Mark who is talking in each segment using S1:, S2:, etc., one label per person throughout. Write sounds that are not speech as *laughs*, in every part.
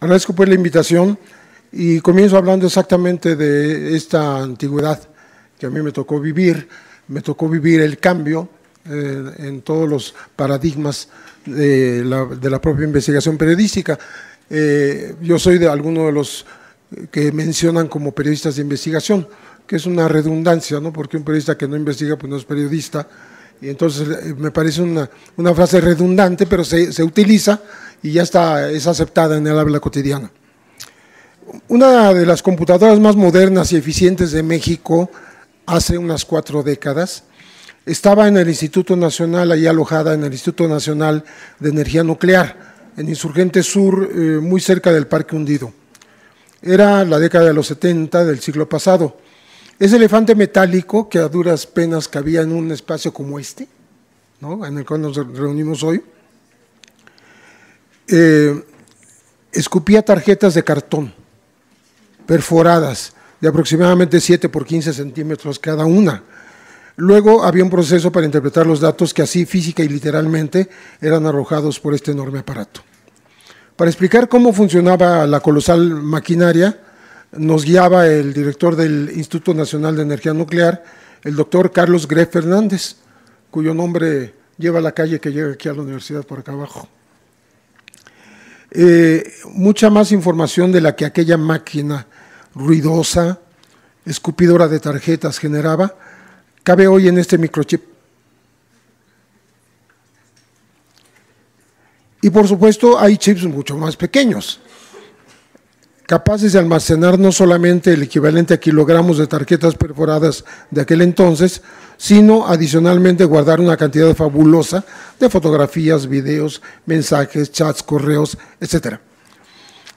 S1: Agradezco por pues, la invitación y comienzo hablando exactamente de esta antigüedad que a mí me tocó vivir. Me tocó vivir el cambio eh, en todos los paradigmas de la, propia investigación periodística. Eh, yo soy de alguno de los que mencionan como periodistas de investigación, que es una redundancia, ¿no? porque un periodista que no investiga pues no es periodista y entonces eh, me parece una, frase redundante, pero se, utiliza y ya está, es aceptada en el habla cotidiana. Una de las computadoras más modernas y eficientes de México, hace unas cuatro décadas, estaba en el Instituto Nacional, ahí alojada en el Instituto Nacional de Energía Nuclear, en Insurgente Sur, eh, muy cerca del Parque Hundido. Era la década de los 70 del siglo pasado. Ese elefante metálico que a duras penas cabía en un espacio como este, en el cual nos reunimos hoy, eh, escupía tarjetas de cartón perforadas de aproximadamente 7 por 15 centímetros cada una. Luego había un proceso para interpretar los datos que así física y literalmente eran arrojados por este enorme aparato. Para explicar cómo funcionaba la colosal maquinaria, nos guiaba el director del Instituto Nacional de Energía Nuclear, el doctor Carlos Gref Fernández, cuyo nombre lleva la calle que llega aquí a la universidad por acá abajo. Eh, mucha más información de la que aquella máquina ruidosa, escupidora de tarjetas generaba, cabe hoy en este microchip. Y por supuesto hay chips mucho más pequeños, capaces de almacenar no solamente el equivalente a kilogramos de tarjetas perforadas de aquel entonces, sino adicionalmente guardar una cantidad fabulosa de fotografías, videos, mensajes, chats, correos, etc.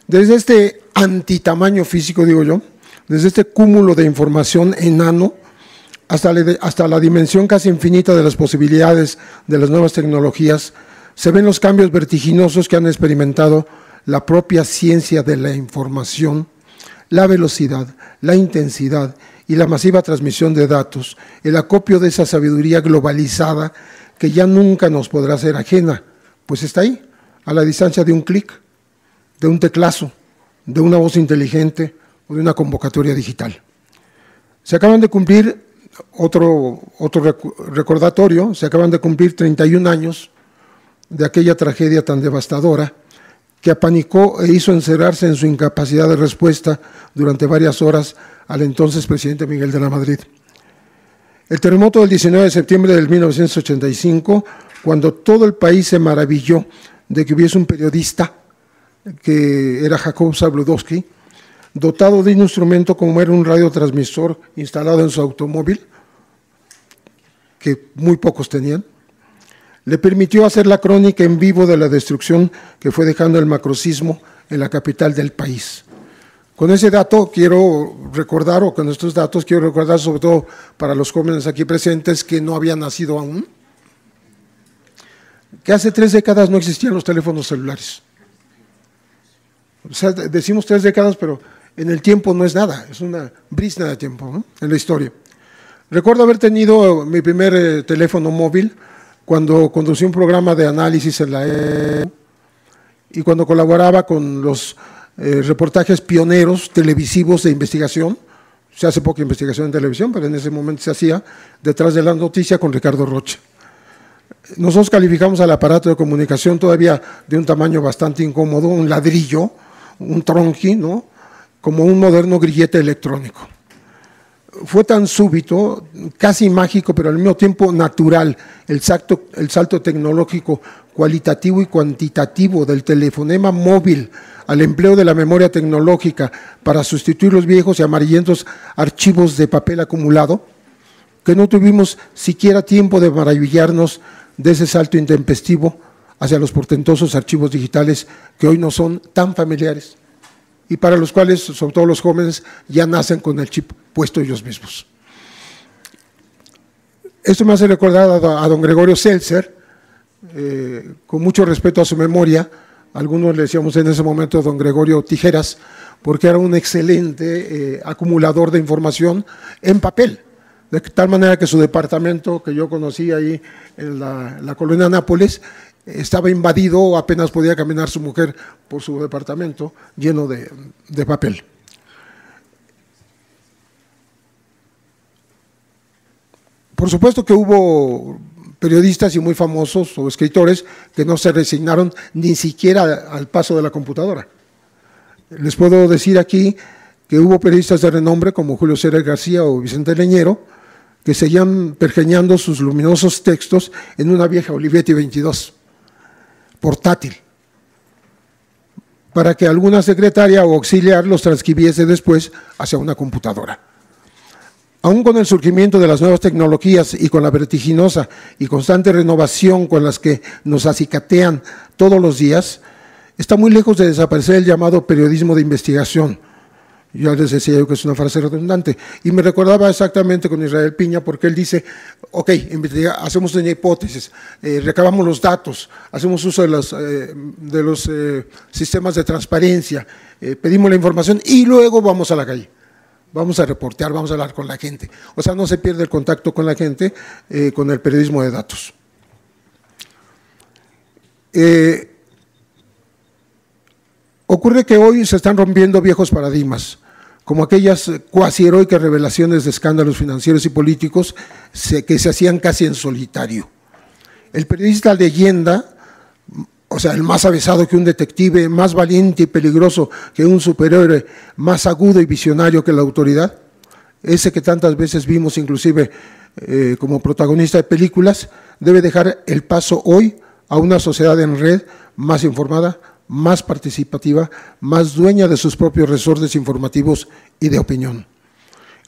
S1: Desde este antitamaño físico, digo yo, desde este cúmulo de información enano hasta la, hasta la dimensión casi infinita de las posibilidades de las nuevas tecnologías, se ven los cambios vertiginosos que han experimentado la propia ciencia de la información, la velocidad, la intensidad y la masiva transmisión de datos, el acopio de esa sabiduría globalizada que ya nunca nos podrá ser ajena, pues está ahí, a la distancia de un clic, de un teclazo, de una voz inteligente o de una convocatoria digital. Se acaban de cumplir otro, otro recordatorio, se acaban de cumplir 31 años de aquella tragedia tan devastadora que apanicó e hizo encerrarse en su incapacidad de respuesta durante varias horas al entonces presidente Miguel de la Madrid. El terremoto del 19 de septiembre de 1985, cuando todo el país se maravilló de que hubiese un periodista, que era Jacob Sabludowski, dotado de un instrumento como era un radiotransmisor instalado en su automóvil, que muy pocos tenían, le permitió hacer la crónica en vivo de la destrucción que fue dejando el macrocismo en la capital del país. Con ese dato quiero recordar, o con estos datos quiero recordar, sobre todo para los jóvenes aquí presentes que no habían nacido aún, que hace tres décadas no existían los teléfonos celulares. decimos tres décadas, pero en el tiempo no es nada, es una brisna de tiempo en la historia. Recuerdo haber tenido mi primer eh, teléfono móvil cuando conducía un programa de análisis en la E, y cuando colaboraba con los eh, reportajes pioneros televisivos de investigación, se hace poca investigación en televisión, pero en ese momento se hacía, detrás de la noticia con Ricardo Roche. Nosotros calificamos al aparato de comunicación todavía de un tamaño bastante incómodo, un ladrillo, un tronqui, ¿no? como un moderno grillete electrónico fue tan súbito, casi mágico, pero al mismo tiempo natural, el salto, tecnológico cualitativo y cuantitativo del telefonema móvil al empleo de la memoria tecnológica para sustituir los viejos y amarillentos archivos de papel acumulado, que no tuvimos siquiera tiempo de maravillarnos de ese salto intempestivo hacia los portentosos archivos digitales que hoy no son tan familiares y para los cuales, sobre todo los jóvenes, ya nacen con el chip puesto ellos mismos. Esto me hace recordar a, don Gregorio Seltzer, eh, con mucho respeto a su memoria, algunos le decíamos en ese momento a don Gregorio Tijeras, porque era un excelente eh, acumulador de información en papel, de tal manera que su departamento, que yo conocí ahí en la, en la colonia Nápoles, estaba invadido, apenas podía caminar su mujer por su departamento lleno de, papel. Por supuesto que hubo periodistas y muy famosos o escritores que no se resignaron ni siquiera al paso de la computadora. Les puedo decir aquí que hubo periodistas de renombre como Julio César García o Vicente Leñero que seguían pergeñando sus luminosos textos en una vieja Olivetti 22 portátil para que alguna secretaria o auxiliar los transcribiese después hacia una computadora. Aún con el surgimiento de las nuevas tecnologías y con la vertiginosa y constante renovación con las que nos acicatean todos los días, está muy lejos de desaparecer el llamado periodismo de investigación, yo les decía yo que es una frase redundante. Y me recordaba exactamente con Israel Piña porque él dice, ok, hacemos una hipótesis, eh, recabamos los datos, hacemos uso de eh, los, eh, sistemas de transparencia, pedimos la información y luego vamos a la calle. Vamos a reportear, vamos a hablar con la gente. O sea, no se pierde el contacto con la gente con el periodismo de datos. ocurre que hoy se están rompiendo viejos paradigmas como aquellas cuasi heroicas revelaciones de escándalos financieros y políticos que se hacían casi en solitario. El periodista leyenda, o sea, el más avesado que un detective, más valiente y peligroso que un superhéroe, más agudo y visionario que la autoridad, ese que tantas veces vimos inclusive eh, como protagonista de películas, debe dejar el paso hoy a una sociedad en red más informada, más participativa, más dueña de sus propios resortes informativos y de opinión.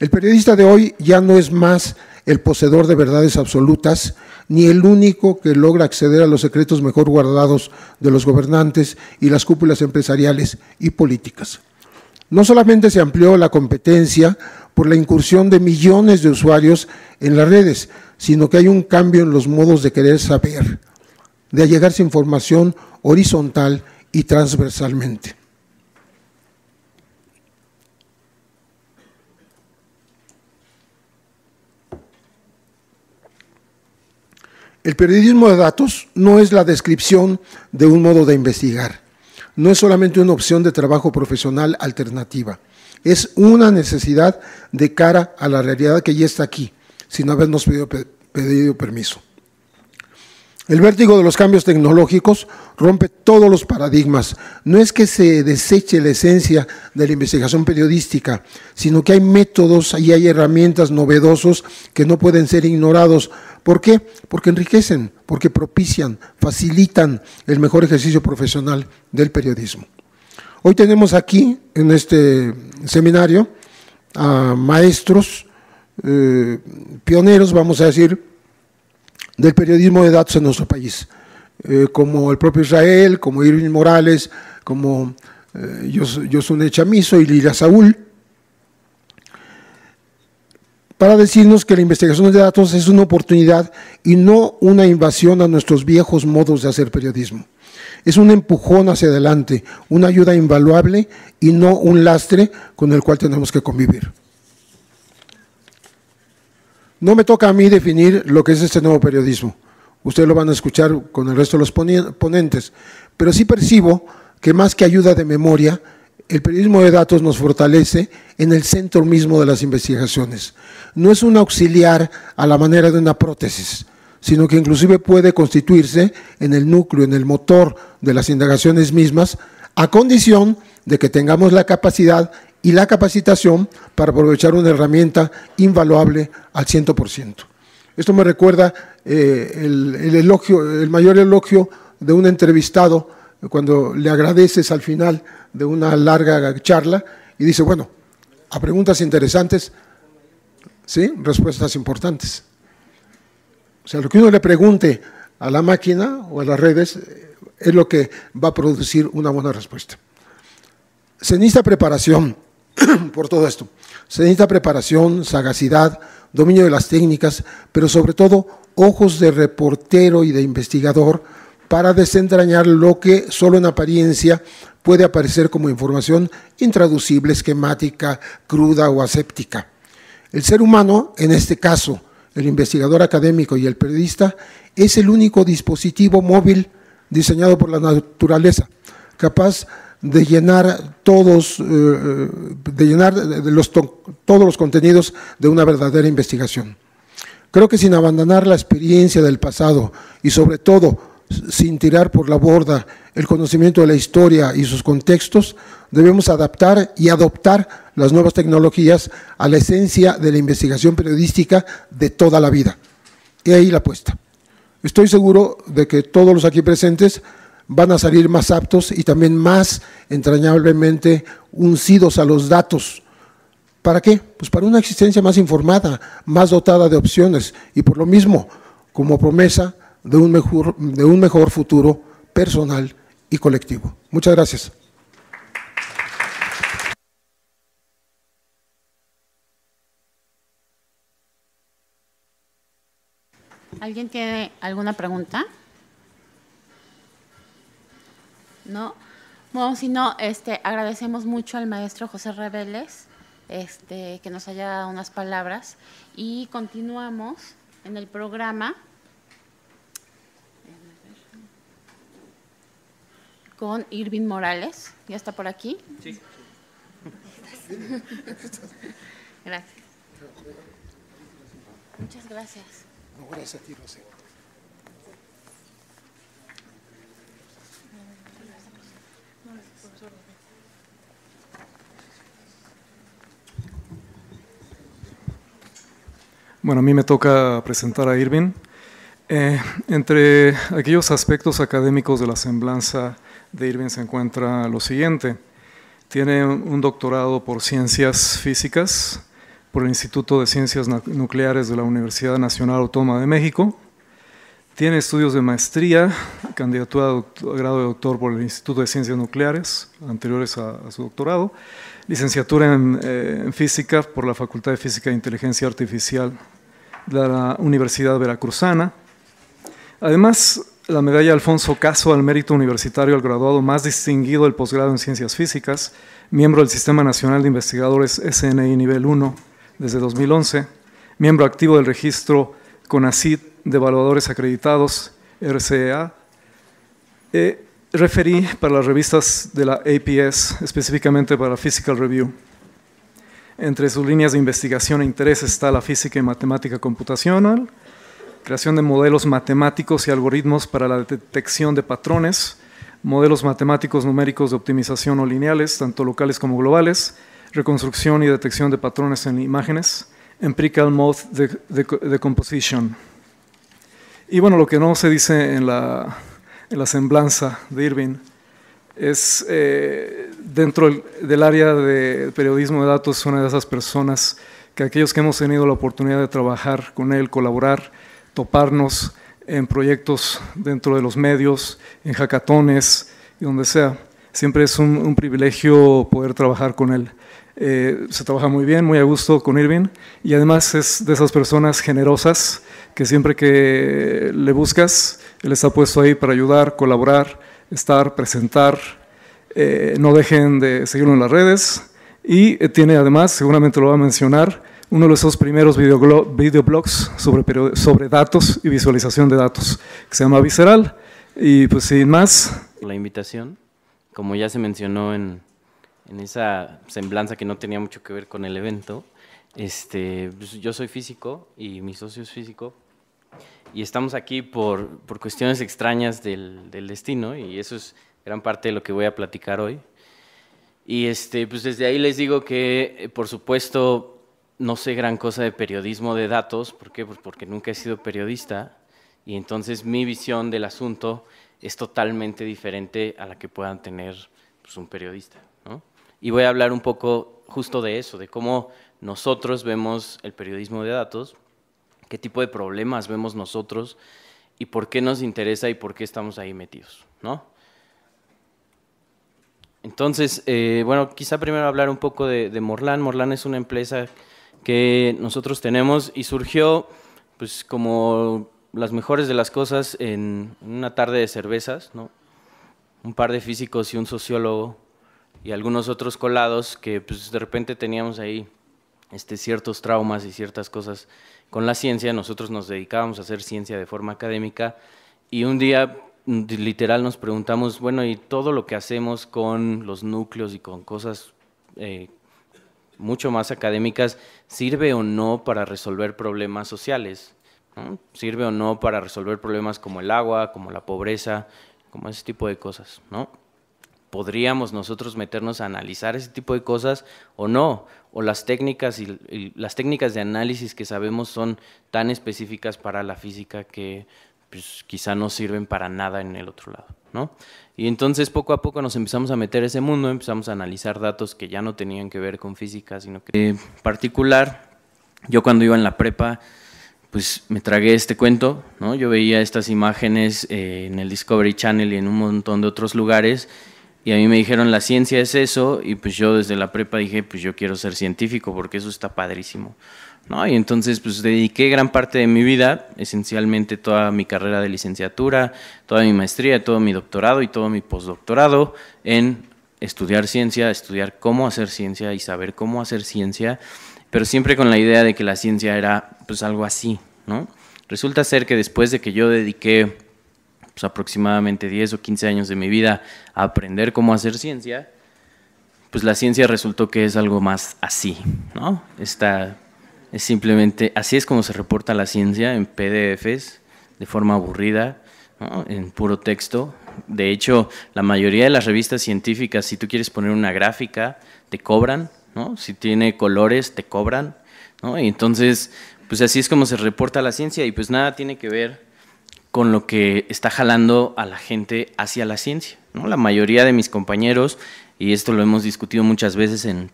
S1: El periodista de hoy ya no es más el poseedor de verdades absolutas, ni el único que logra acceder a los secretos mejor guardados de los gobernantes y las cúpulas empresariales y políticas. No solamente se amplió la competencia por la incursión de millones de usuarios en las redes, sino que hay un cambio en los modos de querer saber, de allegarse información horizontal y transversalmente. El periodismo de datos no es la descripción de un modo de investigar, no es solamente una opción de trabajo profesional alternativa, es una necesidad de cara a la realidad que ya está aquí, sin habernos pedido, pedido permiso. El vértigo de los cambios tecnológicos rompe todos los paradigmas. No es que se deseche la esencia de la investigación periodística, sino que hay métodos y hay herramientas novedosos que no pueden ser ignorados. ¿Por qué? Porque enriquecen, porque propician, facilitan el mejor ejercicio profesional del periodismo. Hoy tenemos aquí, en este seminario, a maestros, eh, pioneros, vamos a decir, del periodismo de datos en nuestro país, eh, como el propio Israel, como Irving Morales, como eh, soy un Chamizo y Lira Saúl, para decirnos que la investigación de datos es una oportunidad y no una invasión a nuestros viejos modos de hacer periodismo. Es un empujón hacia adelante, una ayuda invaluable y no un lastre con el cual tenemos que convivir. No me toca a mí definir lo que es este nuevo periodismo. Ustedes lo van a escuchar con el resto de los ponentes. Pero sí percibo que más que ayuda de memoria, el periodismo de datos nos fortalece en el centro mismo de las investigaciones. No es un auxiliar a la manera de una prótesis, sino que inclusive puede constituirse en el núcleo, en el motor de las indagaciones mismas, a condición de que tengamos la capacidad y la capacitación para aprovechar una herramienta invaluable al 100%. Esto me recuerda eh, el, elogio, el mayor elogio de un entrevistado cuando le agradeces al final de una larga charla y dice, bueno, a preguntas interesantes, ¿sí? Respuestas importantes. O sea, lo que uno le pregunte a la máquina o a las redes eh, es lo que va a producir una buena respuesta. Se preparación, *clears throat* por todo esto. Se necesita preparación, sagacidad, dominio de las técnicas, pero sobre todo ojos de reportero y de investigador para desentrañar lo que solo en apariencia puede aparecer como información intraducible, esquemática, cruda o aséptica. El ser humano, en este caso, el investigador académico y el periodista, es el único dispositivo móvil diseñado por la naturaleza, capaz de llenar todos, eh, eh, de llenar los, todos los contenidos de una verdadera investigación. Creo que sin abandonar la experiencia del pasado y sobre todo sin tirar por la borda el conocimiento de la historia y sus contextos, debemos adaptar y adoptar las nuevas tecnologías a la esencia de la investigación periodística de toda la vida. Y ahí la apuesta. Estoy seguro de que todos los aquí presentes van a salir más aptos y también más entrañablemente uncidos a los datos. ¿Para qué? Pues para una existencia más informada, más dotada de opciones y por lo mismo como promesa de un mejor, de un mejor futuro personal y colectivo. Muchas gracias.
S2: ¿Alguien tiene alguna pregunta? ¿no? Bueno, si no, este, agradecemos mucho al maestro José Reveles este, que nos haya dado unas palabras y continuamos en el programa con Irving Morales. ¿Ya está por aquí? Sí. *laughs* gracias.
S1: Muchas gracias. gracias a ti,
S3: Bueno, a mí me toca presentar a Irving. Eh, entre aquellos aspectos académicos de la semblanza de Irving se encuentra lo siguiente. Tiene un doctorado por ciencias físicas por el Instituto de Ciencias Nucleares de la Universidad Nacional Autónoma de México. Tiene estudios de maestría, candidatura a, grado de doctor por el Instituto de Ciencias Nucleares, anteriores a, su doctorado. Licenciatura en, eh, en física por la Facultad de Física e Inteligencia Artificial de la Universidad Veracruzana. Además, la medalla Alfonso Caso al mérito universitario al graduado más distinguido del posgrado en Ciencias Físicas, miembro del Sistema Nacional de Investigadores SNI Nivel 1 desde 2011, miembro activo del registro CONACIT de evaluadores acreditados, RCEA, eh, referí para las revistas de la APS, específicamente para Physical Review. Entre sus líneas de investigación e interés está la física y matemática computacional, creación de modelos matemáticos y algoritmos para la detección de patrones, modelos matemáticos numéricos de optimización o lineales, tanto locales como globales, reconstrucción y detección de patrones en imágenes, empirical mode decomposition. De, composition. y bueno, lo que no se dice en la, en la semblanza de Irving es eh, dentro del, área de periodismo de datos una de esas personas que aquellos que hemos tenido la oportunidad de trabajar con él, colaborar, toparnos en proyectos dentro de los medios, en jacatones y donde sea, siempre es un, privilegio poder trabajar con él. Eh, se trabaja muy bien, muy a gusto con Irving y además es de esas personas generosas que siempre que le buscas, él está puesto ahí para ayudar, colaborar, estar, presentar. Eh, no dejen de seguirlo en las redes. Y eh, tiene además, seguramente lo va a mencionar, uno de esos primeros videoblogs sobre, sobre datos y visualización de datos, que se llama Visceral. Y pues sin más.
S4: La invitación, como ya se mencionó en, en esa semblanza que no tenía mucho que ver con el evento, este, pues, yo soy físico y mi socio es físico, y estamos aquí por, por cuestiones extrañas del, del, destino y eso es gran parte de lo que voy a platicar hoy. Y este, pues desde ahí les digo que, eh, por supuesto, no sé gran cosa de periodismo de datos, ¿por qué? Pues porque nunca he sido periodista y entonces mi visión del asunto es totalmente diferente a la que puedan tener pues, un periodista. ¿no? Y voy a hablar un poco justo de eso, de cómo nosotros vemos el periodismo de datos qué tipo de problemas vemos nosotros y por qué nos interesa y por qué estamos ahí metidos, ¿no? Entonces, eh, bueno, quizá primero hablar un poco de, de, Morlán. Morlán es una empresa que nosotros tenemos y surgió, pues, como las mejores de las cosas en una tarde de cervezas, ¿no? Un par de físicos y un sociólogo y algunos otros colados que, pues, de repente teníamos ahí este, ciertos traumas y ciertas cosas con la ciencia, nosotros nos dedicábamos a hacer ciencia de forma académica y un día literal nos preguntamos, bueno, y todo lo que hacemos con los núcleos y con cosas eh, mucho más académicas, ¿sirve o no para resolver problemas sociales? ¿Sirve o no para resolver problemas como el agua, como la pobreza, como ese tipo de cosas? ¿no? podríamos nosotros meternos a analizar ese tipo de cosas o no, o las técnicas y, las técnicas de análisis que sabemos son tan específicas para la física que pues, quizá no sirven para nada en el otro lado, ¿no? Y entonces poco a poco nos empezamos a meter ese mundo, empezamos a analizar datos que ya no tenían que ver con física, sino que en eh, particular yo cuando iba en la prepa pues me tragué este cuento, ¿no? Yo veía estas imágenes eh, en el Discovery Channel y en un montón de otros lugares y a mí me dijeron, la ciencia es eso, y pues yo desde la prepa dije, pues yo quiero ser científico porque eso está padrísimo. ¿No? Y entonces pues dediqué gran parte de mi vida, esencialmente toda mi carrera de licenciatura, toda mi maestría, todo mi doctorado y todo mi postdoctorado en estudiar ciencia, estudiar cómo hacer ciencia y saber cómo hacer ciencia, pero siempre con la idea de que la ciencia era pues algo así, ¿no? Resulta ser que después de que yo dediqué pues, aproximadamente 10 o 15 años de mi vida a aprender cómo hacer ciencia, pues la ciencia resultó que es algo más así, ¿no? Está, es simplemente, así es como se reporta la ciencia en PDFs, de forma aburrida, en puro texto. De hecho, la mayoría de las revistas científicas, si tú quieres poner una gráfica, te cobran, ¿no? Si tiene colores, te cobran, Y entonces, pues así es como se reporta la ciencia y pues nada tiene que ver con lo que está jalando a la gente hacia la ciencia. ¿no? La mayoría de mis compañeros, y esto lo hemos discutido muchas veces en,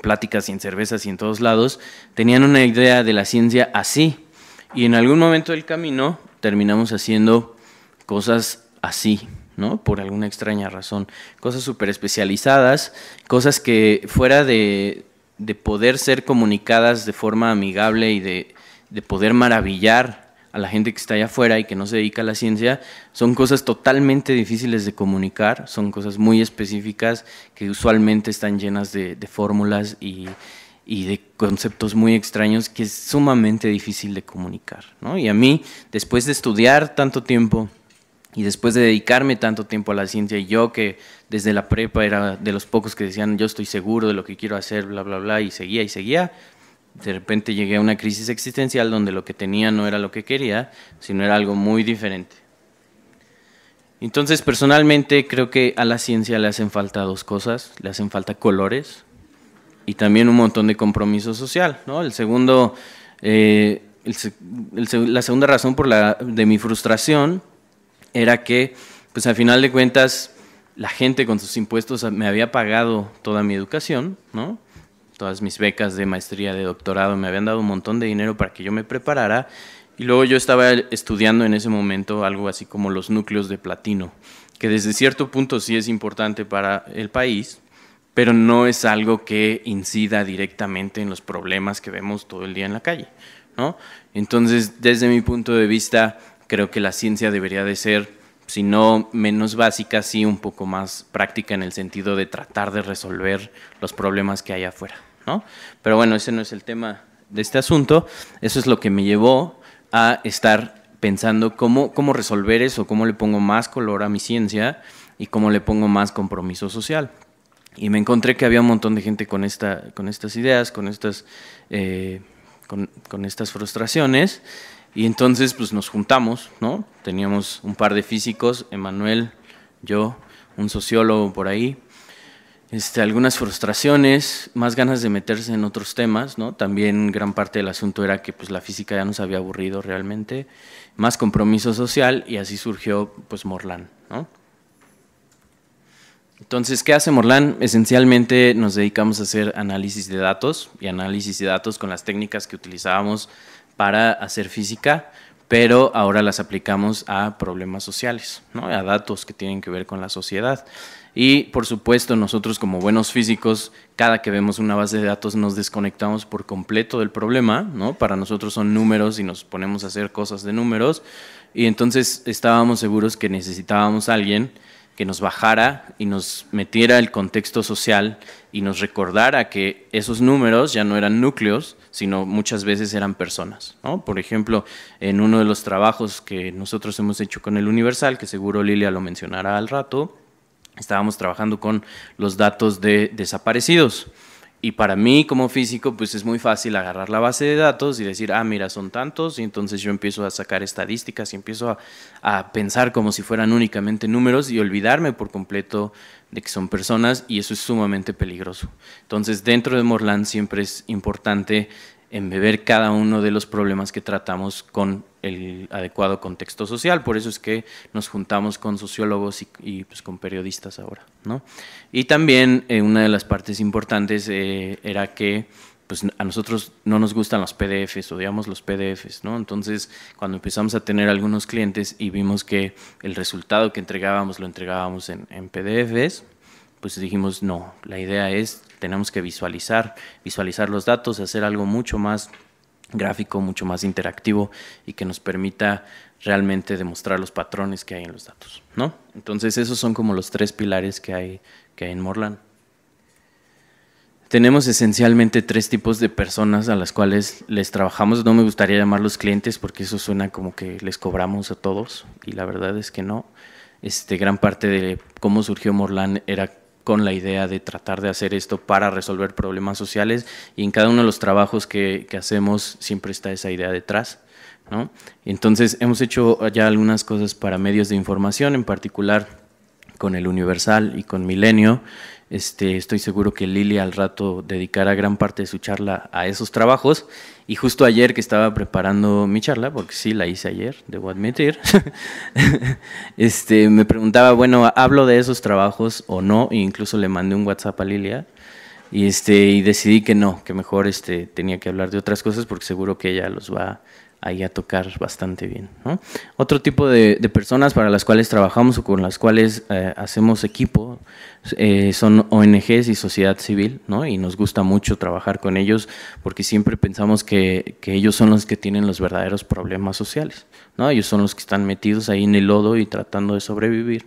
S4: pláticas y en cervezas y en todos lados, tenían una idea de la ciencia así. Y en algún momento del camino terminamos haciendo cosas así, ¿no? Por alguna extraña razón. Cosas súper especializadas, cosas que fuera de, de, poder ser comunicadas de forma amigable y de, de poder maravillar a la gente que está allá afuera y que no se dedica a la ciencia, son cosas totalmente difíciles de comunicar, son cosas muy específicas que usualmente están llenas de, fórmulas y, de conceptos muy extraños que es sumamente difícil de comunicar. Y a mí, después de estudiar tanto tiempo y después de dedicarme tanto tiempo a la ciencia, y yo que desde la prepa era de los pocos que decían yo estoy seguro de lo que quiero hacer, bla, bla, bla, y seguía y seguía, de repente llegué a una crisis existencial donde lo que tenía no era lo que quería, sino era algo muy diferente. Entonces, personalmente creo que a la ciencia le hacen falta dos cosas, le hacen falta colores y también un montón de compromiso social. ¿no? El segundo, eh, la segunda razón de mi frustración era que, pues al final de cuentas, la gente con sus impuestos me había pagado toda mi educación, ¿no? todas mis becas de maestría, de doctorado, me habían dado un montón de dinero para que yo me preparara. Y luego yo estaba estudiando en ese momento algo así como los núcleos de platino, que desde cierto punto sí es importante para el país, pero no es algo que incida directamente en los problemas que vemos todo el día en la calle. ¿no? Entonces, desde mi punto de vista, creo que la ciencia debería de ser sino menos básica, sí un poco más práctica en el sentido de tratar de resolver los problemas que hay afuera. Pero bueno, ese no es el tema de este asunto. Eso es lo que me llevó a estar pensando cómo, cómo resolver eso, cómo le pongo más color a mi ciencia y cómo le pongo más compromiso social. Y me encontré que había un montón de gente con, estas ideas, con estas eh, frustraciones. Y entonces pues nos juntamos, ¿no? Teníamos un par de físicos, Emanuel, yo, un sociólogo por ahí, este, algunas frustraciones, más ganas de meterse en otros temas, ¿no? También gran parte del asunto era que pues, la física ya nos había aburrido realmente, más compromiso social y así surgió pues Morlán, ¿no? Entonces, ¿qué hace Morlán? Esencialmente nos dedicamos a hacer análisis de datos y análisis de datos con las técnicas que utilizábamos para hacer física, pero ahora las aplicamos a problemas sociales, ¿no? a datos que tienen que ver con la sociedad. Y por supuesto, nosotros como buenos físicos, cada que vemos una base de datos nos desconectamos por completo del problema, ¿no? Para nosotros son números y nos ponemos a hacer cosas de números. Y entonces estábamos seguros que necesitábamos a alguien que nos bajara y nos metiera el contexto social y nos recordara que esos números ya no eran núcleos, sino muchas veces eran personas. Por ejemplo, en uno de los trabajos que nosotros hemos hecho con el Universal, que seguro Lilia lo mencionará al rato, estábamos trabajando con los datos de desaparecidos. Y para mí como físico, pues es muy fácil agarrar la base de datos y decir, ah, mira, son tantos, y entonces yo empiezo a sacar estadísticas y empiezo a, pensar como si fueran únicamente números y olvidarme por completo de que son personas y eso es sumamente peligroso. Entonces dentro de Morland siempre es importante embeber cada uno de los problemas que tratamos con el adecuado contexto social. Por eso es que nos juntamos con sociólogos y, pues, con periodistas ahora. ¿no? Y también eh, una de las partes importantes eh, era que pues a nosotros no nos gustan los PDFs, odiamos los PDFs, ¿no? Entonces, cuando empezamos a tener algunos clientes y vimos que el resultado que entregábamos lo entregábamos en, PDFs, pues dijimos, no, la idea es, tenemos que visualizar, visualizar los datos, hacer algo mucho más gráfico, mucho más interactivo y que nos permita realmente demostrar los patrones que hay en los datos, ¿no? Entonces esos son como los tres pilares que hay, que hay en Morland. Tenemos esencialmente tres tipos de personas a las cuales les trabajamos. No me gustaría llamarlos clientes porque eso suena como que les cobramos a todos y la verdad es que no. Este, gran parte de cómo surgió Morland era con la idea de tratar de hacer esto para resolver problemas sociales y en cada uno de los trabajos que, hacemos siempre está esa idea detrás. Entonces hemos hecho ya algunas cosas para medios de información, en particular con el Universal y con Milenio, este, estoy seguro que Lilia al rato dedicará gran parte de su charla a esos trabajos. Y justo ayer que estaba preparando mi charla, porque sí la hice ayer, debo admitir, *laughs* este, me preguntaba, bueno, ¿hablo de esos trabajos o no? E incluso le mandé un WhatsApp a Lilia y, este, decidí que no, que mejor tenía que hablar de otras cosas porque seguro que ella los va ahí a tocar bastante bien. Otro tipo de, personas para las cuales trabajamos o con las cuales eh, hacemos equipo eh, son ONGs y sociedad civil, y nos gusta mucho trabajar con ellos porque siempre pensamos que, que, ellos son los que tienen los verdaderos problemas sociales, ¿no? ellos son los que están metidos ahí en el lodo y tratando de sobrevivir.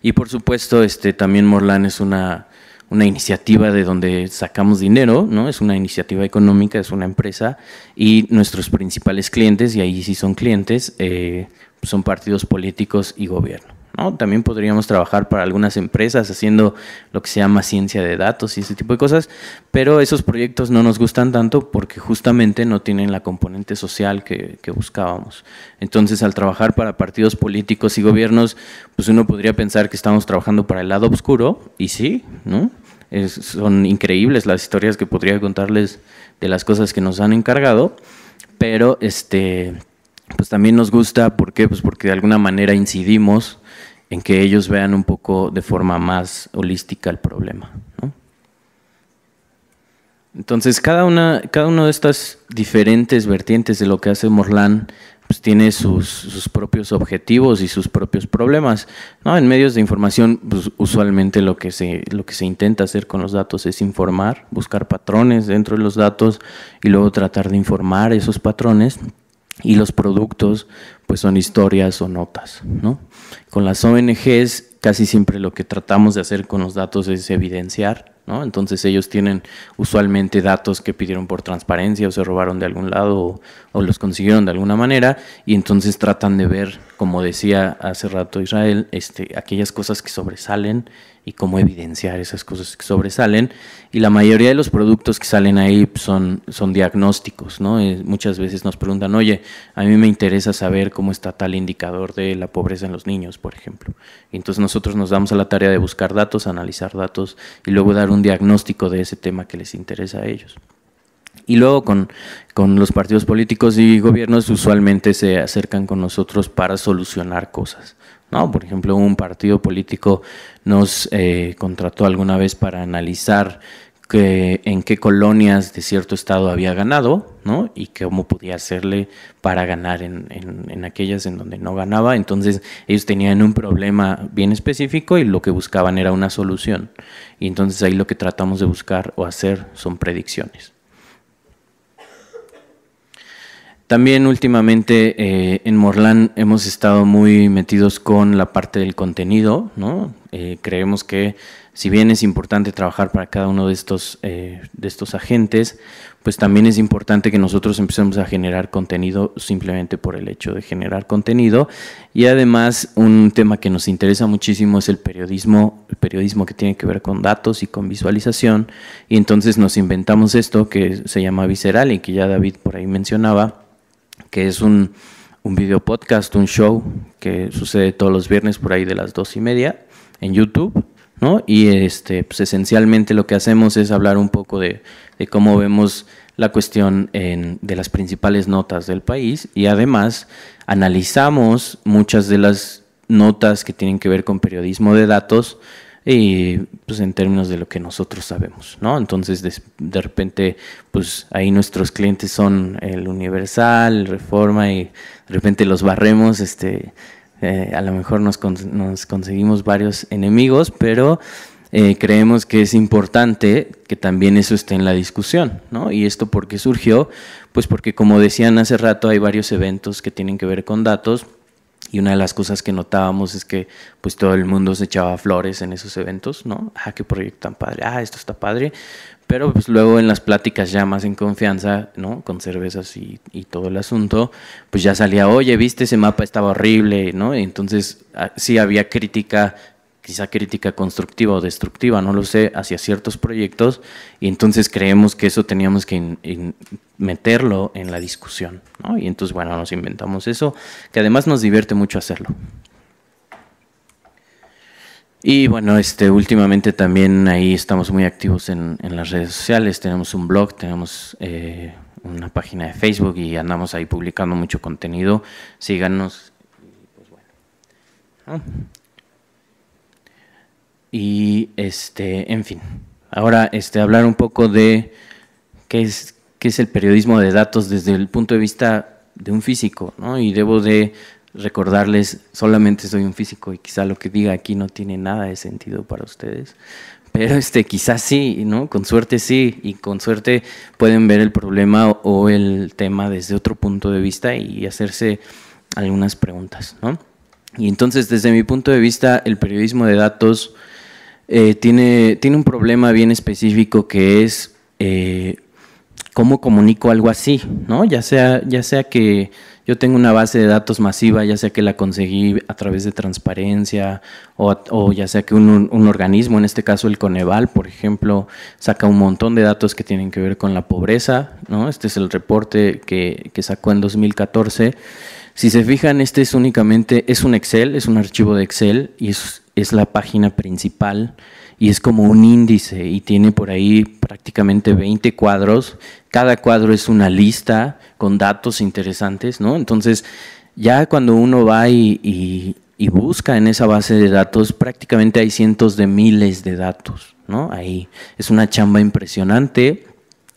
S4: Y por supuesto, este, también Morlan es una una iniciativa de donde sacamos dinero, ¿no? Es una iniciativa económica, es una empresa y nuestros principales clientes, y ahí sí son clientes, eh, pues son partidos políticos y gobierno. ¿no? También podríamos trabajar para algunas empresas haciendo lo que se llama ciencia de datos y ese tipo de cosas, pero esos proyectos no nos gustan tanto porque justamente no tienen la componente social que, que buscábamos. Entonces, al trabajar para partidos políticos y gobiernos, pues uno podría pensar que estamos trabajando para el lado oscuro, y sí, ¿no? son increíbles las historias que podría contarles de las cosas que nos han encargado, pero este, pues también nos gusta, ¿por qué? Pues porque de alguna manera incidimos en que ellos vean un poco de forma más holística el problema. Entonces, cada una, cada una de estas diferentes vertientes de lo que hace Morlán pues, tiene sus, propios objetivos y sus propios problemas. ¿no? En medios de información, pues, usualmente lo que, se, lo que se intenta hacer con los datos es informar, buscar patrones dentro de los datos y luego tratar de informar esos patrones. Y los productos, pues son historias o notas. Con las ONGs, casi siempre lo que tratamos de hacer con los datos es evidenciar ¿no? Entonces ellos tienen usualmente datos que pidieron por transparencia o se robaron de algún lado o, los consiguieron de alguna manera y entonces tratan de ver, como decía hace rato Israel, este, aquellas cosas que sobresalen y cómo evidenciar esas cosas que sobresalen. Y la mayoría de los productos que salen ahí son, son diagnósticos, ¿no? Eh, muchas veces nos preguntan, oye, a mí me interesa saber cómo está tal indicador de la pobreza en los niños, por ejemplo. entonces nosotros nos damos a la tarea de buscar datos, analizar datos y luego dar un diagnóstico de ese tema que les interesa a ellos. Y luego con, con, los partidos políticos y gobiernos usualmente se acercan con nosotros para solucionar cosas, ¿no? Por ejemplo, un partido político nos eh, contrató alguna vez para analizar que, en qué colonias de cierto estado había ganado, ¿no? Y cómo podía hacerle para ganar en, aquellas en donde no ganaba. Entonces ellos tenían un problema bien específico y lo que buscaban era una solución. Y entonces ahí lo que tratamos de buscar o hacer son predicciones. También últimamente eh, en Morlán hemos estado muy metidos con la parte del contenido, ¿no? Eh, creemos que si bien es importante trabajar para cada uno de estos, eh, de estos agentes, pues también es importante que nosotros empecemos a generar contenido simplemente por el hecho de generar contenido. Y además un tema que nos interesa muchísimo es el periodismo, el periodismo que tiene que ver con datos y con visualización. Y entonces nos inventamos esto que se llama Visceral y que ya David por ahí mencionaba que es un, un video podcast, un show que sucede todos los viernes por ahí de las dos y media en YouTube. Y este, pues esencialmente lo que hacemos es hablar un poco de, de cómo vemos la cuestión en, de las principales notas del país y además analizamos muchas de las notas que tienen que ver con periodismo de datos y pues en términos de lo que nosotros sabemos, ¿no? Entonces de, repente pues ahí nuestros clientes son el Universal, Reforma y de repente los barremos, este, eh, a lo mejor nos, conseguimos varios enemigos, pero eh, creemos que es importante que también eso esté en la discusión, ¿no? Y esto porque surgió, pues porque como decían hace rato hay varios eventos que tienen que ver con datos, y una de las cosas que notábamos es que pues todo el mundo se echaba flores en esos eventos, ¿no? Ah, qué proyecto tan padre, ah, esto está padre. Pero pues luego en las pláticas ya más en confianza, ¿no? Con cervezas y, y todo el asunto, pues ya salía, oye, viste ese mapa, estaba horrible, ¿no? Y entonces ah, sí había crítica quizá crítica constructiva o destructiva, no lo sé, hacia ciertos proyectos y entonces creemos que eso teníamos que meterlo en la discusión, Y entonces, bueno, nos inventamos eso, que además nos divierte mucho hacerlo. Y bueno, este, últimamente también ahí estamos muy activos en, las redes sociales, tenemos un blog, tenemos eh, una página de Facebook y andamos ahí publicando mucho contenido, síganos. Pues, ah. Y este, en fin. Ahora este, hablar un poco de qué es, qué es el periodismo de datos desde el punto de vista de un físico, ¿no? Y debo de recordarles, solamente soy un físico y quizá lo que diga aquí no tiene nada de sentido para ustedes, pero este, quizás sí, ¿no? Con suerte sí, y con suerte pueden ver el problema o el tema desde otro punto de vista y hacerse algunas preguntas, ¿no? Y entonces, desde mi punto de vista, el periodismo de datos eh, tiene, tiene un problema bien específico que es eh, cómo comunico algo así, ¿no? Ya sea, ya sea que yo tengo una base de datos masiva, ya sea que la conseguí a través de transparencia o, ya sea que un, organismo, en este caso el Coneval, por ejemplo, saca un montón de datos que tienen que ver con la pobreza, ¿no? Este es el reporte que, que sacó en 2014. Si se fijan, este es únicamente, es un Excel, es un archivo de Excel y es, es la página principal y es como un índice y tiene por ahí prácticamente 20 cuadros. Cada cuadro es una lista con datos interesantes, ¿no? Entonces, ya cuando uno va y, y busca en esa base de datos, prácticamente hay cientos de miles de datos, ¿no? Ahí es una chamba impresionante.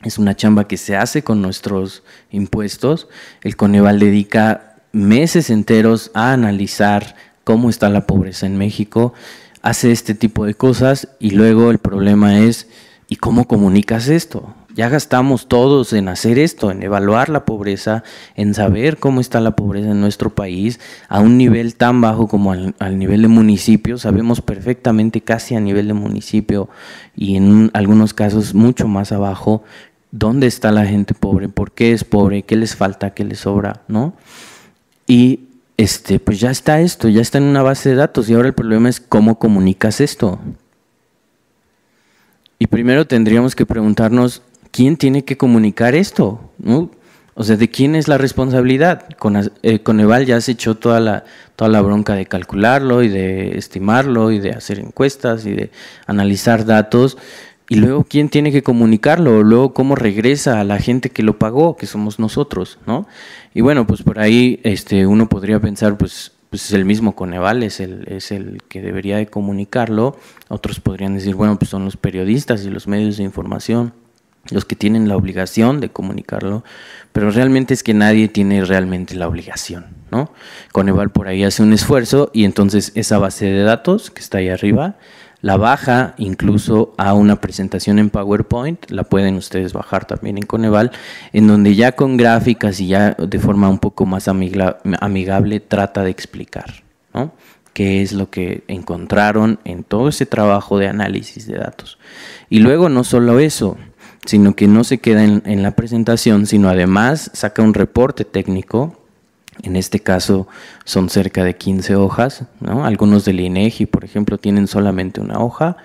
S4: Es una chamba que se hace con nuestros impuestos. El Coneval dedica meses enteros a analizar cómo está la pobreza en México, hace este tipo de cosas y luego el problema es, ¿y cómo comunicas esto? Ya gastamos todos en hacer esto, en evaluar la pobreza, en saber cómo está la pobreza en nuestro país a un nivel tan bajo como al, nivel de municipio. Sabemos perfectamente casi a nivel de municipio y en algunos casos mucho más abajo dónde está la gente pobre, por qué es pobre, qué les falta, qué les sobra, ¿no? Y este, pues ya está esto, ya está en una base de datos y ahora el problema es cómo comunicas esto. Y primero tendríamos que preguntarnos quién tiene que comunicar esto, ¿No? O sea, ¿de quién es la responsabilidad? Con, eh, Eval ya se echó toda la, toda la bronca de calcularlo y de estimarlo y de hacer encuestas y de analizar datos, y luego, ¿quién tiene que comunicarlo? Luego, ¿cómo regresa a la gente que lo pagó, que somos nosotros, ¿no? Y bueno, pues por ahí este, uno podría pensar, pues, pues el mismo Coneval es el, es el que debería de comunicarlo. Otros podrían decir, bueno, pues son los periodistas y los medios de información los que tienen la obligación de comunicarlo, pero realmente es que nadie tiene realmente la obligación, ¿no? Coneval por ahí hace un esfuerzo y entonces esa base de datos que está ahí arriba, la baja incluso a una presentación en PowerPoint, la pueden ustedes bajar también en Coneval, en donde ya con gráficas y ya de forma un poco más amigable trata de explicar qué es lo que encontraron en todo ese trabajo de análisis de datos. Y luego no solo eso, sino que no se queda en la presentación, sino además saca un reporte técnico en este caso son cerca de 15 hojas, ¿no? Algunos del INEGI, e por ejemplo, tienen solamente una hoja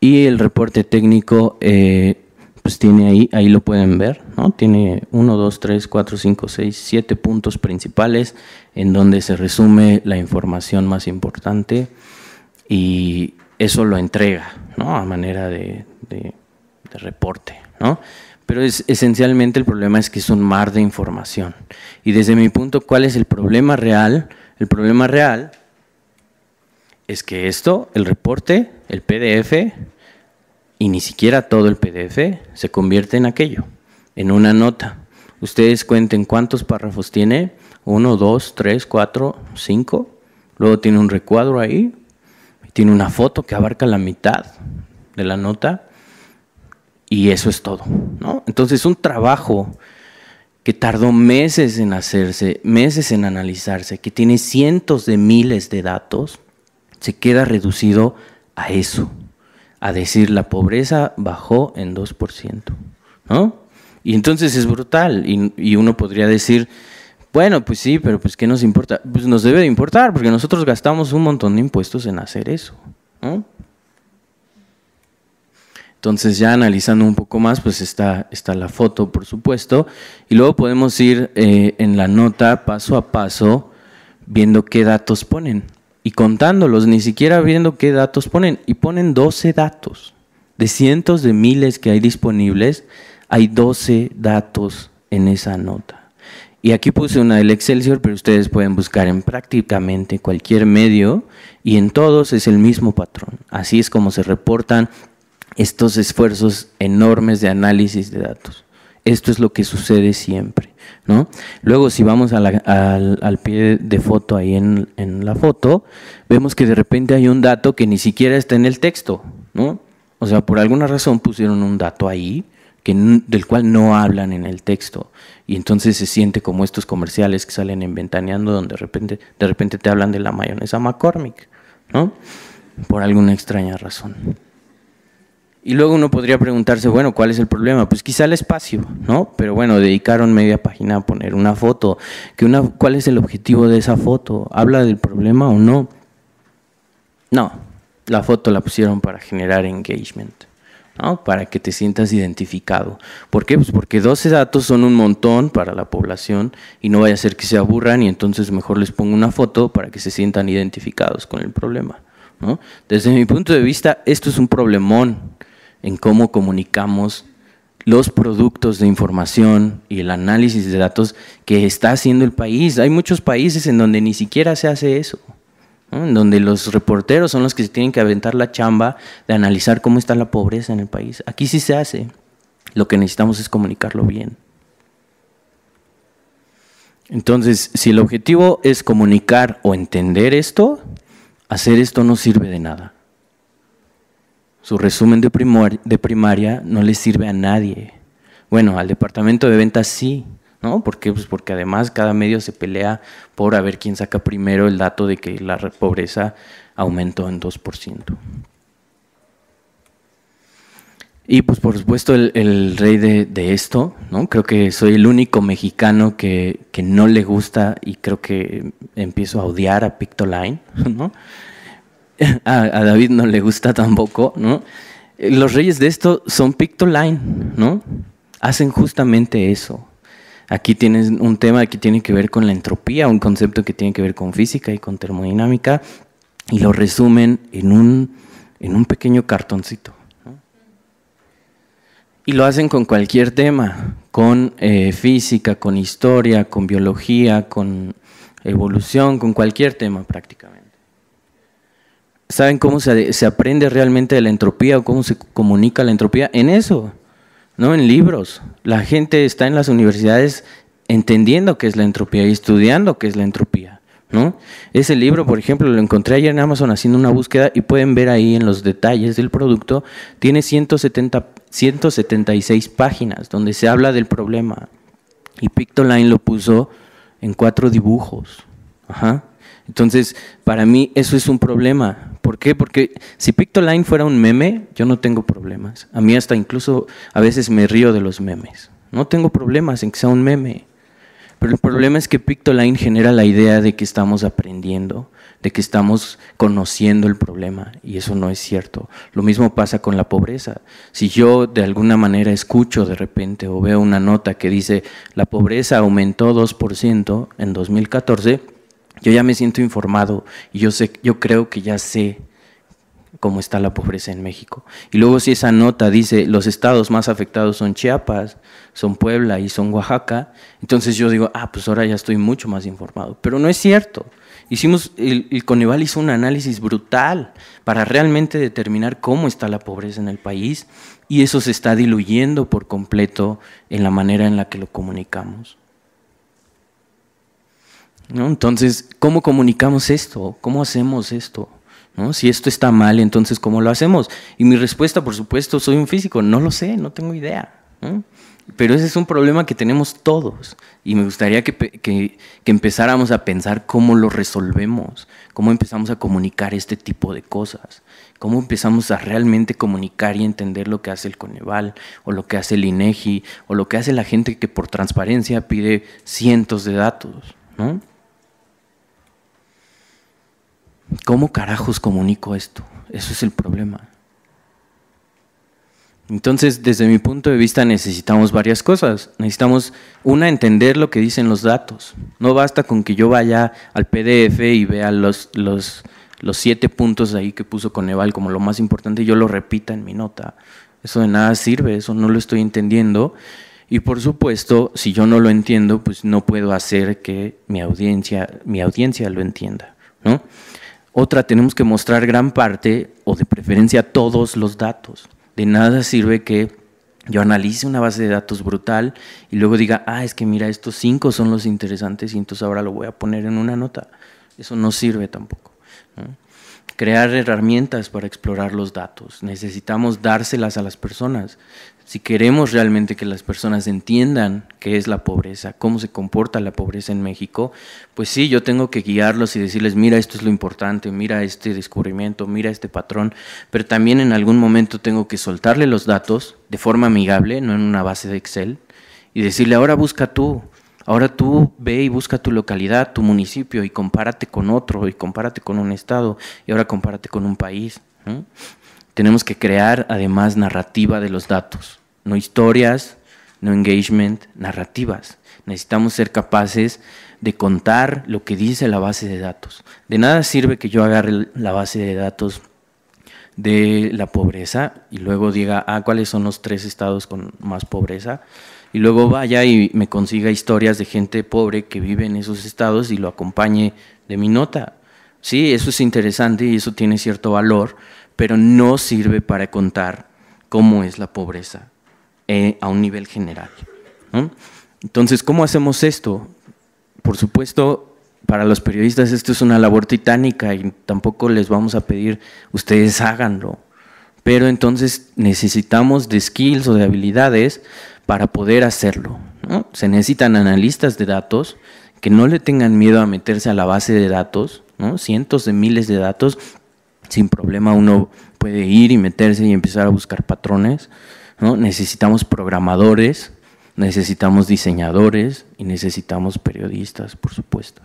S4: y el reporte técnico eh, pues tiene ahí, ahí lo pueden ver, ¿no? Tiene 1, 2, 3, 4, 5, 6, 7 puntos principales en donde se resume la información más importante y eso lo entrega, ¿no? A manera de, de reporte, ¿no? Pero es, esencialmente el problema es que es un mar de información. Y desde mi punto, ¿cuál es el problema real? El problema real es que esto, el reporte, el PDF, y ni siquiera todo el PDF, se convierte en aquello, en una nota. Ustedes cuenten cuántos párrafos tiene, uno, dos, tres, cuatro, cinco. Luego tiene un recuadro ahí, tiene una foto que abarca la mitad de la nota y eso es todo. ¿no? Entonces, un trabajo que tardó meses en hacerse, meses en analizarse, que tiene cientos de miles de datos, se queda reducido a eso, a decir la pobreza bajó en 2%, ¿no? Y entonces es brutal y, y uno podría decir, bueno, pues sí, pero pues ¿qué nos importa? Pues nos debe importar porque nosotros gastamos un montón de impuestos en hacer eso, ¿no? Entonces ya analizando un poco más, pues está, está la foto, por supuesto, y luego podemos ir eh, en la nota paso a paso viendo qué datos ponen y contándolos, ni siquiera viendo qué datos ponen, y ponen 12 datos. De cientos de miles que hay disponibles, hay 12 datos en esa nota. Y aquí puse una del Excelsior, pero ustedes pueden buscar en prácticamente cualquier medio y en todos es el mismo patrón. Así es como se reportan estos esfuerzos enormes de análisis de datos. Esto es lo que sucede siempre, ¿no? Luego, si vamos al, pie de foto, ahí en, la foto, vemos que de repente hay un dato que ni siquiera está en el texto, ¿no? O sea, por alguna razón pusieron un dato ahí que, del cual no hablan en el texto. Y entonces se siente como estos comerciales que salen en Ventaneando, donde de repente, de repente te hablan de la mayonesa McCormick, ¿no? Por alguna extraña razón. Y luego uno podría preguntarse, bueno, ¿cuál es el problema? Pues quizá el espacio, ¿no? Pero bueno, dedicaron media página a poner una foto. Que una, ¿Cuál es el objetivo de esa foto? ¿Habla del problema o no? No, la foto la pusieron para generar engagement, ¿no? Para que te sientas identificado. ¿Por qué? Pues porque 12 datos son un montón para la población y no vaya a ser que se aburran y entonces mejor les pongo una foto para que se sientan identificados con el problema, ¿no? Desde mi punto de vista, esto es un problemón en cómo comunicamos los productos de información y el análisis de datos que está haciendo el país. Hay muchos países en donde ni siquiera se hace eso, en donde los reporteros son los que se tienen que aventar la chamba de analizar cómo está la pobreza en el país. Aquí sí se hace. Lo que necesitamos es comunicarlo bien. Entonces, si el objetivo es comunicar o entender esto, hacer esto no sirve de nada. Su resumen de, de primaria no le sirve a nadie. Bueno, al departamento de ventas sí, ¿no? Pues porque además cada medio se pelea por a ver quién saca primero el dato de que la pobreza aumentó en 2%. Y pues por supuesto el, rey de, esto, ¿no? Creo que soy el único mexicano que, que, no le gusta y creo que empiezo a odiar a Pictoline, *laughs* ¿no? *laughs* a, David no le gusta tampoco, ¿no? Los reyes de esto son Pictoline, ¿no? Hacen justamente eso. Aquí tienes un tema que tiene que ver con la entropía, un concepto que tiene que ver con física y con termodinámica, y lo resumen en un, en un pequeño cartoncito. Y lo hacen con cualquier tema, con eh, física, con historia, con biología, con evolución, con cualquier tema prácticamente. ¿Saben cómo se, aprende realmente de la entropía o cómo se comunica la entropía? En eso, no en libros. La gente está en las universidades entendiendo qué es la entropía y estudiando qué es la entropía. ¿no? Ese libro, por ejemplo, lo encontré ayer en Amazon haciendo una búsqueda y pueden ver ahí en los detalles del producto, tiene 170, 176 páginas donde se habla del problema. Y Pictoline lo puso en cuatro dibujos. Entonces, para mí eso es un problema. ¿Por qué? Porque si Pictoline fuera un meme, yo no tengo problemas. A mí hasta incluso a veces me río de los memes. No tengo problemas en que sea un meme. Pero el problema es que Pictoline genera la idea de que estamos aprendiendo, de que estamos conociendo el problema, y eso no es cierto. Lo mismo pasa con la pobreza. Si yo de alguna manera escucho de repente o veo una nota que dice la pobreza aumentó 2% en 2014, yo ya me siento informado y yo, sé, yo creo que ya sé cómo está la pobreza en México. Y luego si esa nota dice los estados más afectados son Chiapas, son Puebla y son Oaxaca, entonces yo digo, ah, pues ahora ya estoy mucho más informado. Pero no es cierto. Hicimos, el, el Coneval hizo un análisis brutal para realmente determinar cómo está la pobreza en el país y eso se está diluyendo por completo en la manera en la que lo comunicamos. ¿no? Entonces, ¿cómo comunicamos esto? ¿Cómo hacemos esto? ¿No? Si esto está mal, entonces, ¿cómo lo hacemos? Y mi respuesta, por supuesto, soy un físico, no lo sé, no tengo idea. Pero ese es un problema que tenemos todos y me gustaría que, que, que, empezáramos a pensar cómo lo resolvemos, cómo empezamos a comunicar este tipo de cosas, cómo empezamos a realmente comunicar y entender lo que hace el Coneval o lo que hace el INEGI e o lo que hace la gente que por transparencia pide cientos de datos. ¿no? ¿Cómo carajos comunico esto? Eso es el problema. Entonces, desde mi punto de vista, necesitamos varias cosas. Necesitamos, una, entender lo que dicen los datos. No basta con que yo vaya al PDF y vea los, los, los siete puntos ahí que puso Coneval como lo más importante y yo lo repita en mi nota. Eso de nada sirve, eso no lo estoy entendiendo. Y por supuesto, si yo no lo entiendo, pues no puedo hacer que mi audiencia, mi audiencia lo entienda. ¿no? Otra, tenemos que mostrar gran parte o de preferencia todos los datos. De nada sirve que yo analice una base de datos brutal y luego diga, ah, es que mira, estos cinco son los interesantes y entonces ahora lo voy a poner en una nota. Eso no sirve tampoco. Crear herramientas para explorar los datos. Necesitamos dárselas a las personas si queremos realmente que las personas entiendan qué es la pobreza, cómo se comporta la pobreza en México, pues sí, yo tengo que guiarlos y decirles, mira, esto es lo importante, mira este descubrimiento, mira este patrón, pero también en algún momento tengo que soltarle los datos de forma amigable, no en una base de Excel, y decirle, ahora busca tú, Ahora tú ve y busca tu localidad, tu municipio y compárate con otro y compárate con un estado y ahora compárate con un país. Tenemos que crear además narrativa de los datos, no historias, no engagement, narrativas. Necesitamos ser capaces de contar lo que dice la base de datos. De nada sirve que yo agarre la base de datos de la pobreza y luego diga, ah, ¿cuáles son los tres estados con más pobreza? Y luego vaya y me consiga historias de gente pobre que vive en esos estados y lo acompañe de mi nota. Sí, eso es interesante y eso tiene cierto valor, pero no sirve para contar cómo es la pobreza eh, a un nivel general. Entonces, ¿cómo hacemos esto? Por supuesto, para los periodistas esto es una labor titánica y tampoco les vamos a pedir, ustedes háganlo. Pero entonces necesitamos de skills o de habilidades para poder hacerlo. Se necesitan analistas de datos que no le tengan miedo a meterse a la base de datos, cientos de miles de datos, sin problema uno puede ir y meterse y empezar a buscar patrones. ¿no? Necesitamos programadores, necesitamos diseñadores y necesitamos periodistas, por supuesto.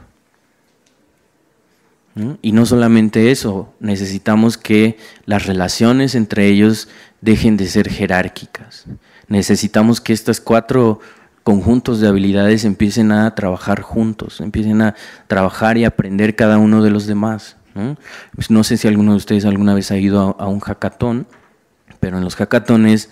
S4: Y no solamente eso, necesitamos que las relaciones entre ellos dejen de ser jerárquicas. Necesitamos que estos cuatro conjuntos de habilidades empiecen a trabajar juntos, empiecen a trabajar y aprender cada uno de los demás. ¿no? Pues no sé si alguno de ustedes alguna vez ha ido a, un jacatón, pero en los jacatones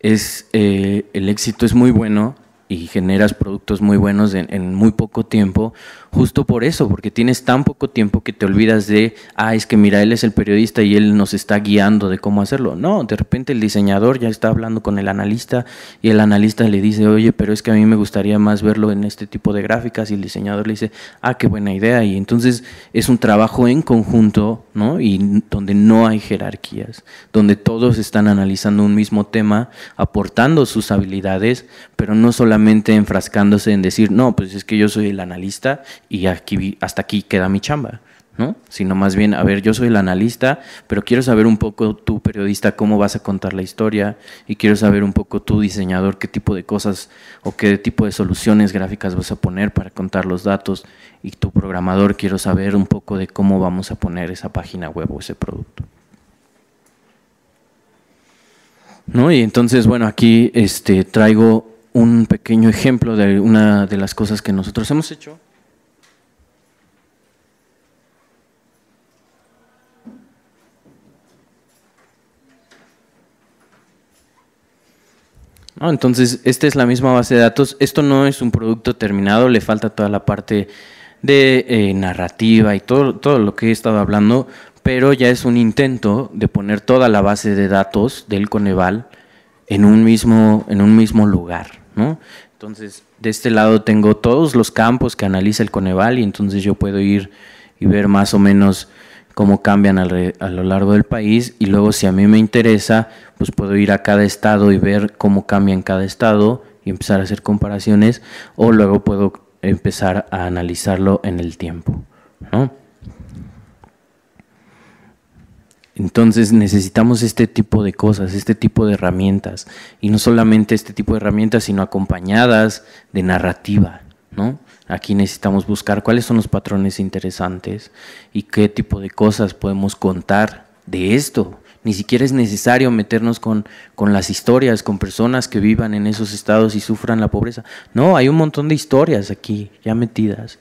S4: es, eh, el éxito es muy bueno y generas productos muy buenos en muy poco tiempo justo por eso, porque tienes tan poco tiempo que te olvidas de, ah, es que mira, él es el periodista y él nos está guiando de cómo hacerlo. No, de repente el diseñador ya está hablando con el analista y el analista le dice, oye, pero es que a mí me gustaría más verlo en este tipo de gráficas y el diseñador le dice, ah, qué buena idea. Y entonces es un trabajo en conjunto, ¿no? Y donde no hay jerarquías, donde todos están analizando un mismo tema, aportando sus habilidades, pero no solamente enfrascándose en decir, no, pues es que yo soy el analista y aquí, hasta aquí queda mi chamba. ¿no? Sino más bien, a ver, yo soy el analista, pero quiero saber un poco tú, periodista, cómo vas a contar la historia y quiero saber un poco tú, diseñador, qué tipo de cosas o qué tipo de soluciones gráficas vas a poner para contar los datos y tu programador, quiero saber un poco de cómo vamos a poner esa página web o ese producto. ¿No? Y entonces, bueno, aquí este, traigo un pequeño ejemplo de una de las cosas que nosotros hemos hecho. Ah, entonces, esta es la misma base de datos. Esto no es un producto terminado, le falta toda la parte de eh, narrativa y todo, todo lo que he estado hablando, pero ya es un intento de poner toda la base de datos del Coneval en un mismo, en un mismo lugar, Entonces, de este lado tengo todos los campos que analiza el Coneval y entonces yo puedo ir y ver más o menos cómo cambian a lo largo del país y luego si a mí me interesa, pues puedo ir a cada estado y ver cómo cambia en cada estado y empezar a hacer comparaciones o luego puedo empezar a analizarlo en el tiempo, ¿no? Entonces necesitamos este tipo de cosas, este tipo de herramientas y no solamente este tipo de herramientas, sino acompañadas de narrativa, ¿no? Aquí necesitamos buscar cuáles son los patrones interesantes y qué tipo de cosas podemos contar de esto. Ni siquiera es necesario meternos con, las historias, con personas que vivan en esos estados y sufran la pobreza. No, hay un montón de historias aquí ya metidas.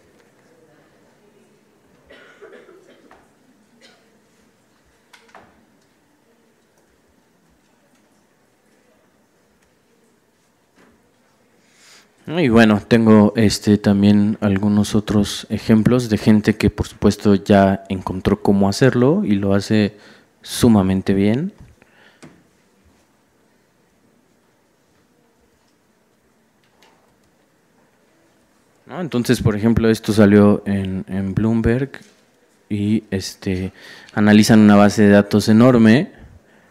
S4: Y bueno, tengo este también algunos otros ejemplos de gente que por supuesto ya encontró cómo hacerlo y lo hace sumamente bien. Entonces, por ejemplo, esto salió en, en Bloomberg y este analizan una base de datos enorme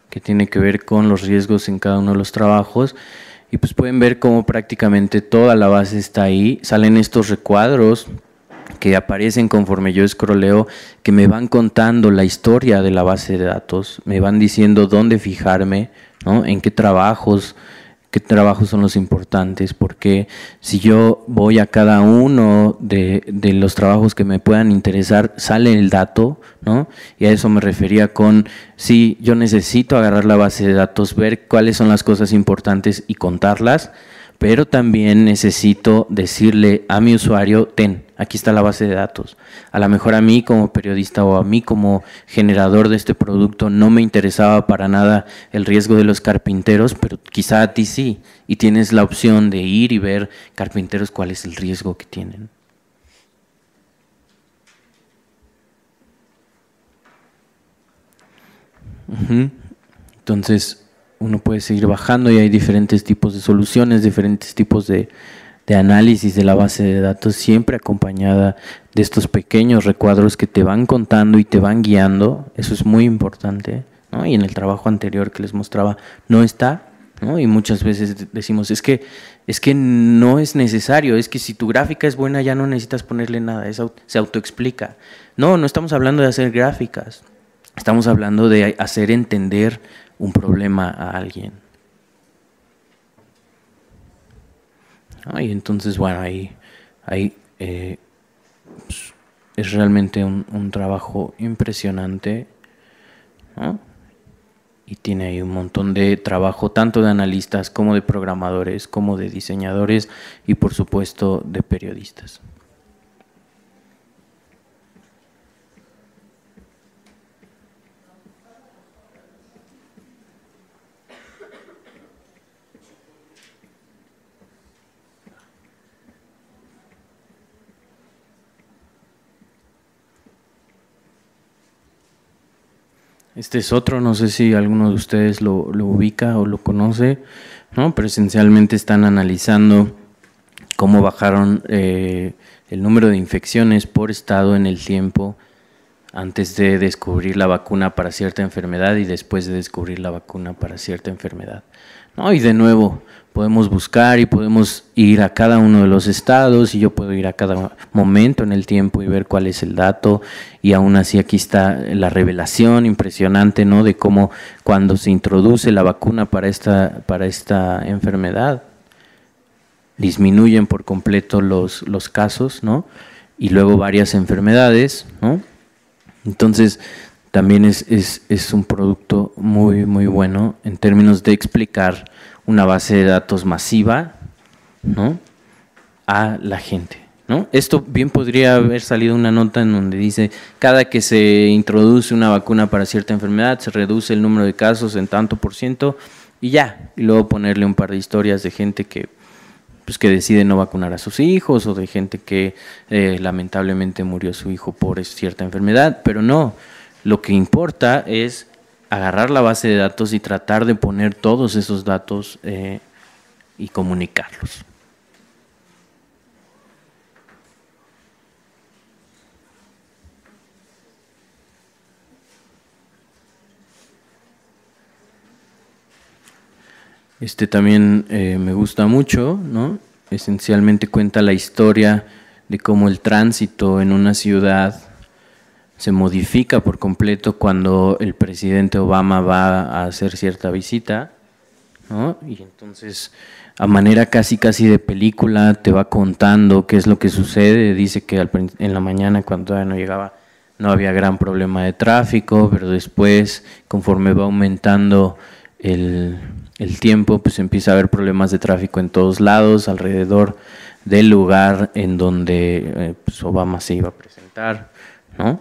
S4: que tiene que ver con los riesgos en cada uno de los trabajos y pues pueden ver cómo prácticamente toda la base está ahí. Salen estos recuadros que aparecen conforme yo escroleo, que me van contando la historia de la base de datos, me van diciendo dónde fijarme, ¿no? en qué trabajos qué trabajos son los importantes, porque si yo voy a cada uno de, los trabajos que me puedan interesar, sale el dato, ¿no? Y a eso me refería con, sí, yo necesito agarrar la base de datos, ver cuáles son las cosas importantes y contarlas, pero también necesito decirle a mi usuario, ten, aquí está la base de datos. A lo mejor a mí como periodista o a mí como generador de este producto no me interesaba para nada el riesgo de los carpinteros, pero quizá a ti sí, y tienes la opción de ir y ver carpinteros cuál es el riesgo que tienen. Entonces, uno puede seguir bajando y hay diferentes tipos de soluciones, diferentes tipos de, análisis de la base de datos, siempre acompañada de estos pequeños recuadros que te van contando y te van guiando. Eso es muy importante. Y en el trabajo anterior que les mostraba, no está. Y muchas veces decimos, es que, es que no es necesario, es que si tu gráfica es buena ya no necesitas ponerle nada, se autoexplica. No, no estamos hablando de hacer gráficas, estamos hablando de hacer entender un problema a alguien. y entonces, bueno, ahí, ahí eh, pues, es realmente un, trabajo impresionante. Y tiene ahí un montón de trabajo, tanto de analistas como de programadores, como de diseñadores y por supuesto de periodistas. Este es otro, no sé si alguno de ustedes lo, ubica o lo conoce, ¿no? Pero esencialmente están analizando cómo bajaron eh, el número de infecciones por estado en el tiempo antes de descubrir la vacuna para cierta enfermedad y después de descubrir la vacuna para cierta enfermedad. Y de nuevo, podemos buscar y podemos ir a cada uno de los estados y yo puedo ir a cada momento en el tiempo y ver cuál es el dato y aún así aquí está la revelación impresionante no de cómo cuando se introduce la vacuna para esta para esta enfermedad disminuyen por completo los, los casos no y luego varias enfermedades entonces también es, es un producto muy muy bueno en términos de explicar una base de datos masiva, ¿no? A la gente, ¿no? Esto bien podría haber salido una nota en donde dice, cada que se introduce una vacuna para cierta enfermedad, se reduce el número de casos en tanto por ciento y ya, y luego ponerle un par de historias de gente que pues que decide no vacunar a sus hijos o de gente que eh, lamentablemente murió su hijo por cierta enfermedad, pero no, lo que importa es agarrar la base de datos y tratar de poner todos esos datos eh, y comunicarlos. Este también eh, me gusta mucho, ¿no? Esencialmente cuenta la historia de cómo el tránsito en una ciudad se modifica por completo cuando el presidente Obama va a hacer cierta visita, ¿no? Y entonces, a manera casi casi de película, te va contando qué es lo que sucede. Dice que en la mañana, cuando ya no llegaba, no había gran problema de tráfico, pero después, conforme va aumentando el, tiempo, pues empieza a haber problemas de tráfico en todos lados, alrededor del lugar en donde eh, pues, Obama se iba a presentar, ¿no?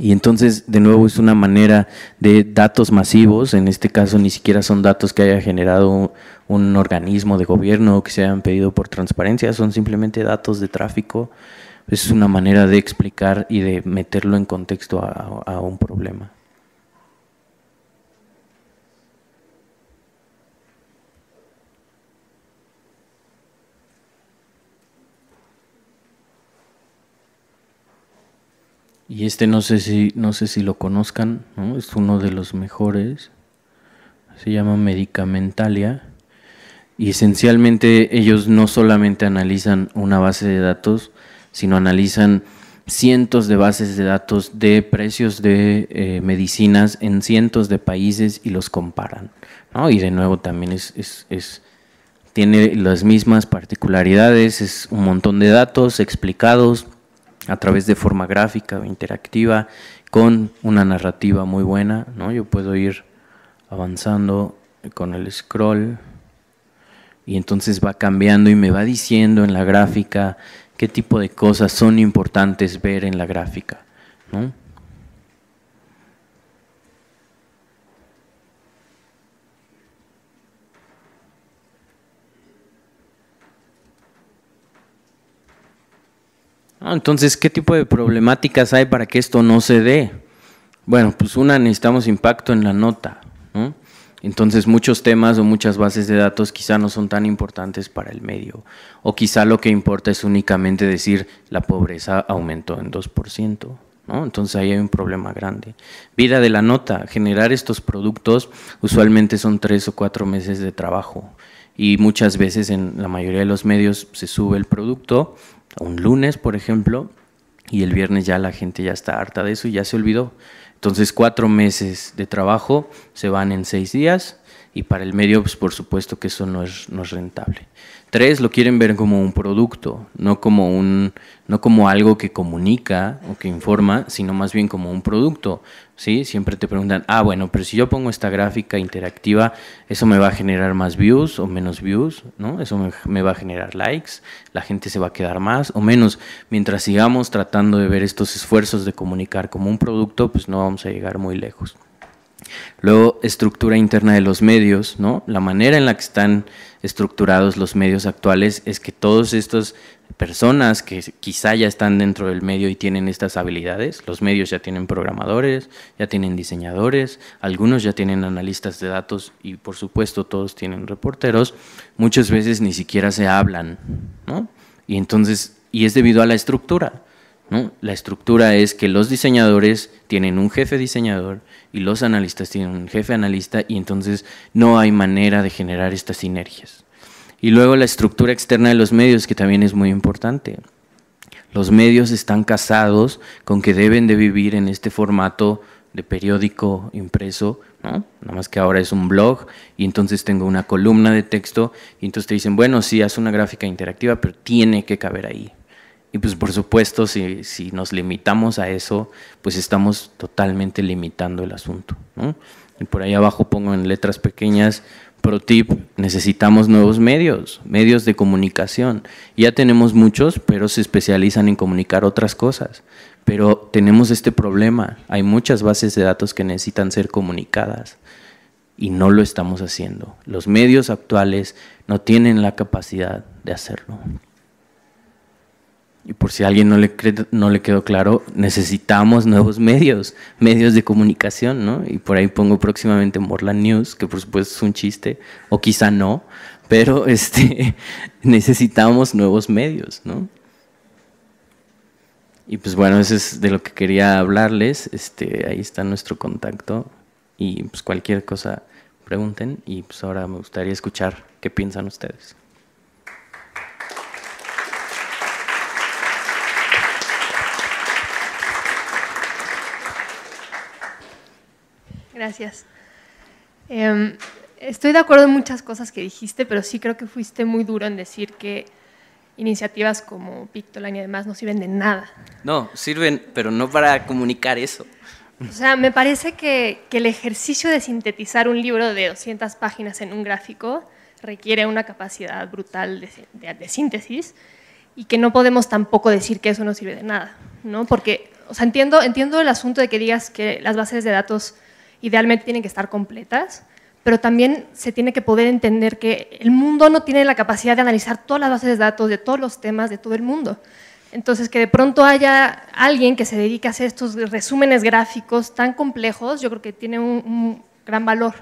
S4: Y entonces, de nuevo, es una manera de datos masivos, en este caso ni siquiera son datos que haya generado un, organismo de gobierno o que se hayan pedido por transparencia, son simplemente datos de tráfico. Es una manera de explicar y de meterlo en contexto a un problema. Y este no sé si, no sé si lo conozcan, es uno de los mejores. Se llama Medicamentalia. Y esencialmente ellos no solamente analizan una base de datos, sino analizan cientos de bases de datos de precios de eh, medicinas en cientos de países y los comparan. ¿no? Y de nuevo también es, es, es, tiene las mismas particularidades, es un montón de datos explicados a través de forma gráfica o interactiva con una narrativa muy buena, ¿no? Yo puedo ir avanzando con el scroll y entonces va cambiando y me va diciendo en la gráfica qué tipo de cosas son importantes ver en la gráfica, ¿no? Ah, entonces, ¿qué tipo de problemáticas hay para que esto no se dé? Bueno, pues una, necesitamos impacto en la nota. Entonces, muchos temas o muchas bases de datos quizá no son tan importantes para el medio. O quizá lo que importa es únicamente decir la pobreza aumentó en 2%. ¿no? Entonces ahí hay un problema grande. Vida de la nota, generar estos productos usualmente son tres o cuatro meses de trabajo y muchas veces en la mayoría de los medios se sube el producto, un lunes, por ejemplo, y el viernes ya la gente ya está harta de eso y ya se olvidó. Entonces cuatro meses de trabajo se van en seis días y para el medio, pues por supuesto que eso no es, es rentable. Tres, lo quieren ver como un producto, no como, un, no como algo que comunica o que informa, sino más bien como un producto. Siempre te preguntan, ah, bueno, pero si yo pongo esta gráfica interactiva, ¿eso me va a generar más views o menos views? ¿no? ¿Eso me, va a generar likes? ¿La gente se va a quedar más o menos? Mientras sigamos tratando de ver estos esfuerzos de comunicar como un producto, pues no vamos a llegar muy lejos. Luego, estructura interna de los medios, ¿no? La manera en la que están estructurados los medios actuales es que todos estos personas que quizá ya están dentro del medio y tienen estas habilidades. Los medios ya tienen programadores, ya tienen diseñadores, algunos ya tienen analistas de datos y por supuesto todos tienen reporteros. Muchas veces ni siquiera se hablan, ¿no? Y entonces, y es debido a la estructura. ¿No? La estructura es que los diseñadores tienen un jefe diseñador y los analistas tienen un jefe analista y entonces no hay manera de generar estas sinergias. Y luego la estructura externa de los medios, que también es muy importante. Los medios están casados con que deben de vivir en este formato de periódico impreso, ¿no? Nada más que ahora es un blog y entonces tengo una columna de texto y entonces te dicen, bueno, sí, haz una gráfica interactiva, pero tiene que caber ahí. Y pues por supuesto, si, nos limitamos a eso, pues estamos totalmente limitando el asunto, Y por ahí abajo pongo en letras pequeñas Pro tip, necesitamos nuevos medios, medios de comunicación. Ya tenemos muchos, pero se especializan en comunicar otras cosas. Pero tenemos este problema. Hay muchas bases de datos que necesitan ser comunicadas y no lo estamos haciendo. Los medios actuales no tienen la capacidad de hacerlo. Y por si a alguien no le, no le quedó claro, necesitamos nuevos medios, medios de comunicación, ¿no? Y por ahí pongo próximamente Morland News, que por supuesto es un chiste, o quizá no, pero *laughs* este, necesitamos nuevos medios, ¿no? Y pues bueno, eso es de lo que quería hablarles. Este, ahí está nuestro contacto y pues cualquier cosa pregunten y pues ahora me gustaría escuchar qué piensan ustedes.
S5: Gracias. Em, estoy de acuerdo en muchas cosas que dijiste, pero sí creo que fuiste muy duro en decir que iniciativas como Pictolan y demás no sirven de nada.
S4: No, sirven, pero no para comunicar eso.
S5: O sea, me parece que, el ejercicio de sintetizar un libro de 200 páginas en un gráfico requiere una capacidad brutal de, síntesis y que no podemos tampoco decir que eso no sirve de nada, ¿no? Porque, o sea, entiendo, entiendo el asunto de que digas que las bases de datos idealmente tienen que estar completas, pero también se tiene que poder entender que el mundo no tiene la capacidad de analizar todas las bases de datos de todos los temas de todo el mundo. Entonces, que de pronto haya alguien que se dedique a hacer estos resúmenes gráficos tan complejos, yo creo que tiene un, gran valor.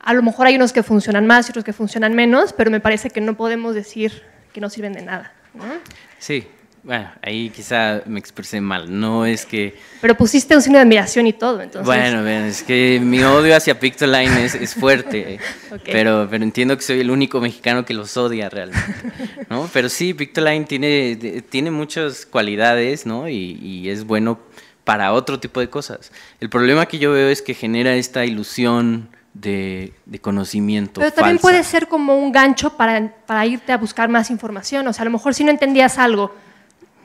S5: A lo mejor hay unos que funcionan más y otros que funcionan menos, pero me parece que no podemos decir que no sirven de nada.
S4: Sí, bueno, ahí quizá me expresé mal, no es que...
S5: Pero pusiste un signo de admiración y todo, entonces... Bueno,
S4: es que mi odio hacia Pictoline es, es fuerte, *laughs* eh, pero, pero entiendo que soy el único mexicano que los odia realmente, ¿no? Pero sí, Pictoline tiene, tiene muchas cualidades, ¿no? Y, es bueno para otro tipo de cosas. El problema que yo veo es que genera esta ilusión de, conocimiento. Pero también puede
S5: ser como un gancho para, para, irte a buscar más información. O sea, a lo mejor si no entendías algo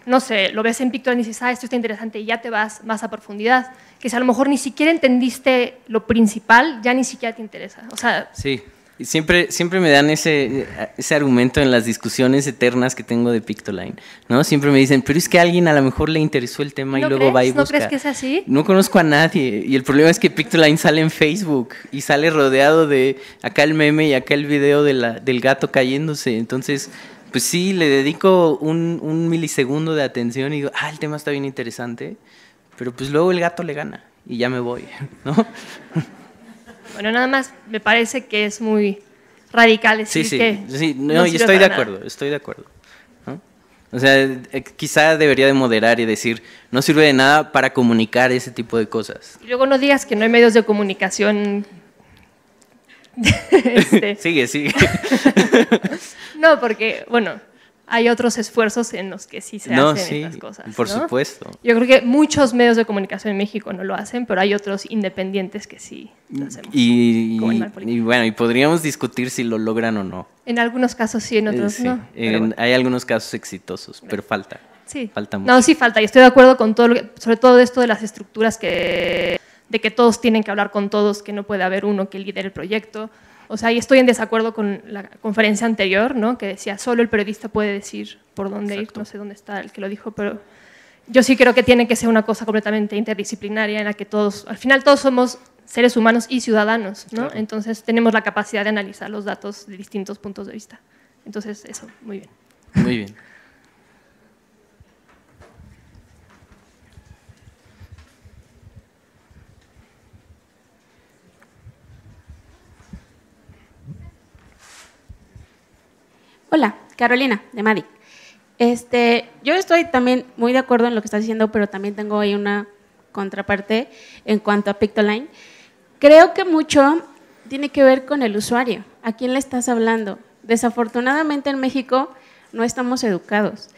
S5: no sé, lo ves en Pictoline y dices, ah, esto está interesante y ya te vas más a profundidad, que si a lo mejor ni siquiera entendiste lo principal, ya ni siquiera te interesa. O sea,
S4: sí, siempre, siempre me dan ese, ese argumento en las discusiones eternas que tengo de Pictoline, ¿no? Siempre me dicen, pero es que a alguien a lo mejor le interesó el tema y luego va y busca. ¿No crees que es así? No conozco a nadie y el problema es que Pictoline sale en Facebook y sale rodeado de acá el meme y acá el video del gato cayéndose, entonces pues sí, le dedico un, milisegundo de atención y digo, ah, el tema está bien interesante, pero pues luego el gato le gana y ya me voy, *laughs* ¿no?
S5: Bueno, nada más me parece que es muy radical decir sí, sí, Sí, no, yo estoy de acuerdo,
S4: estoy de acuerdo. O sea, eh, quizá debería de moderar y decir, no sirve de nada para comunicar ese tipo de cosas.
S5: Y luego no digas que no hay medios de comunicación
S4: *laughs* Este. sigue, sigue. *laughs*
S5: no, porque, bueno, hay otros esfuerzos en los que sí se hacen estas cosas. Por supuesto. Yo creo que muchos medios de comunicación en México no lo hacen, pero hay otros independientes que sí lo hacemos. Y,
S4: bueno, y podríamos discutir si lo logran o no.
S5: En algunos casos sí, en eh, otros no.
S4: Hay algunos casos exitosos, pero falta. Sí. Falta mucho. No,
S5: sí falta. Y estoy de acuerdo con todo, sobre todo esto de las estructuras que de que todos tienen que hablar con todos, que no puede haber uno que lidere el proyecto. O sea, y estoy en desacuerdo con la conferencia anterior, ¿no? que decía, solo el periodista puede decir por dónde ir, no sé dónde está el que lo dijo, pero yo sí creo que tiene que ser una cosa completamente interdisciplinaria en la que todos, al final todos somos seres humanos y ciudadanos, Entonces tenemos la capacidad de analizar los datos de distintos puntos de vista. Entonces, eso, muy bien.
S4: Muy bien.
S2: Hola, Carolina, de Madi. Este, yo estoy también muy de acuerdo en lo que estás diciendo, pero también tengo ahí una contraparte en cuanto a Pictoline. Creo que mucho tiene que ver con el usuario, a quién le estás hablando. Desafortunadamente en México no estamos educados.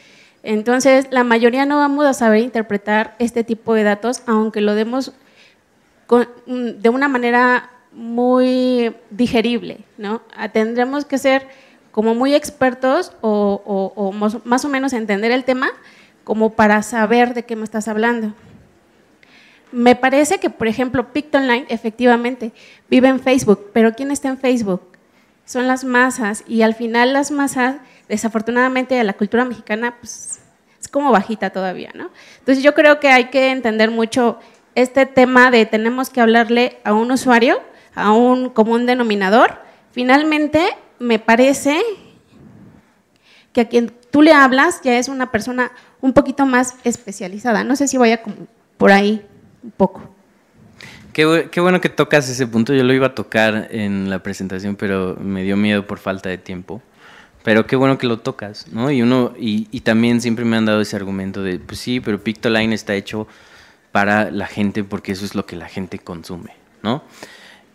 S2: Entonces, la mayoría no vamos a saber interpretar este tipo de datos, aunque lo demos mm, de una manera muy digerible, ¿no? Tendremos que ser como muy expertos o, más o menos entender el tema como para saber de qué me estás hablando. Me parece que, por ejemplo, Pictonline efectivamente vive en Facebook, pero ¿quién está en Facebook? Son las masas y al final las masas, desafortunadamente, de la cultura mexicana pues, es como bajita todavía, ¿no? Entonces yo creo que hay que entender mucho este tema de tenemos que hablarle a un usuario, a un común denominador. Finalmente, me parece que a quien tú le hablas ya es una persona un poquito más especializada. No sé si vaya por ahí un poco.
S4: Qué, bueno que tocas ese punto. Yo lo iba a tocar en la presentación, pero me dio miedo por falta de tiempo. Pero qué bueno que lo tocas, ¿no? Y uno y, y también siempre me han dado ese argumento de, pues sí, pero Pictoline está hecho para la gente porque eso es lo que la gente consume, ¿no?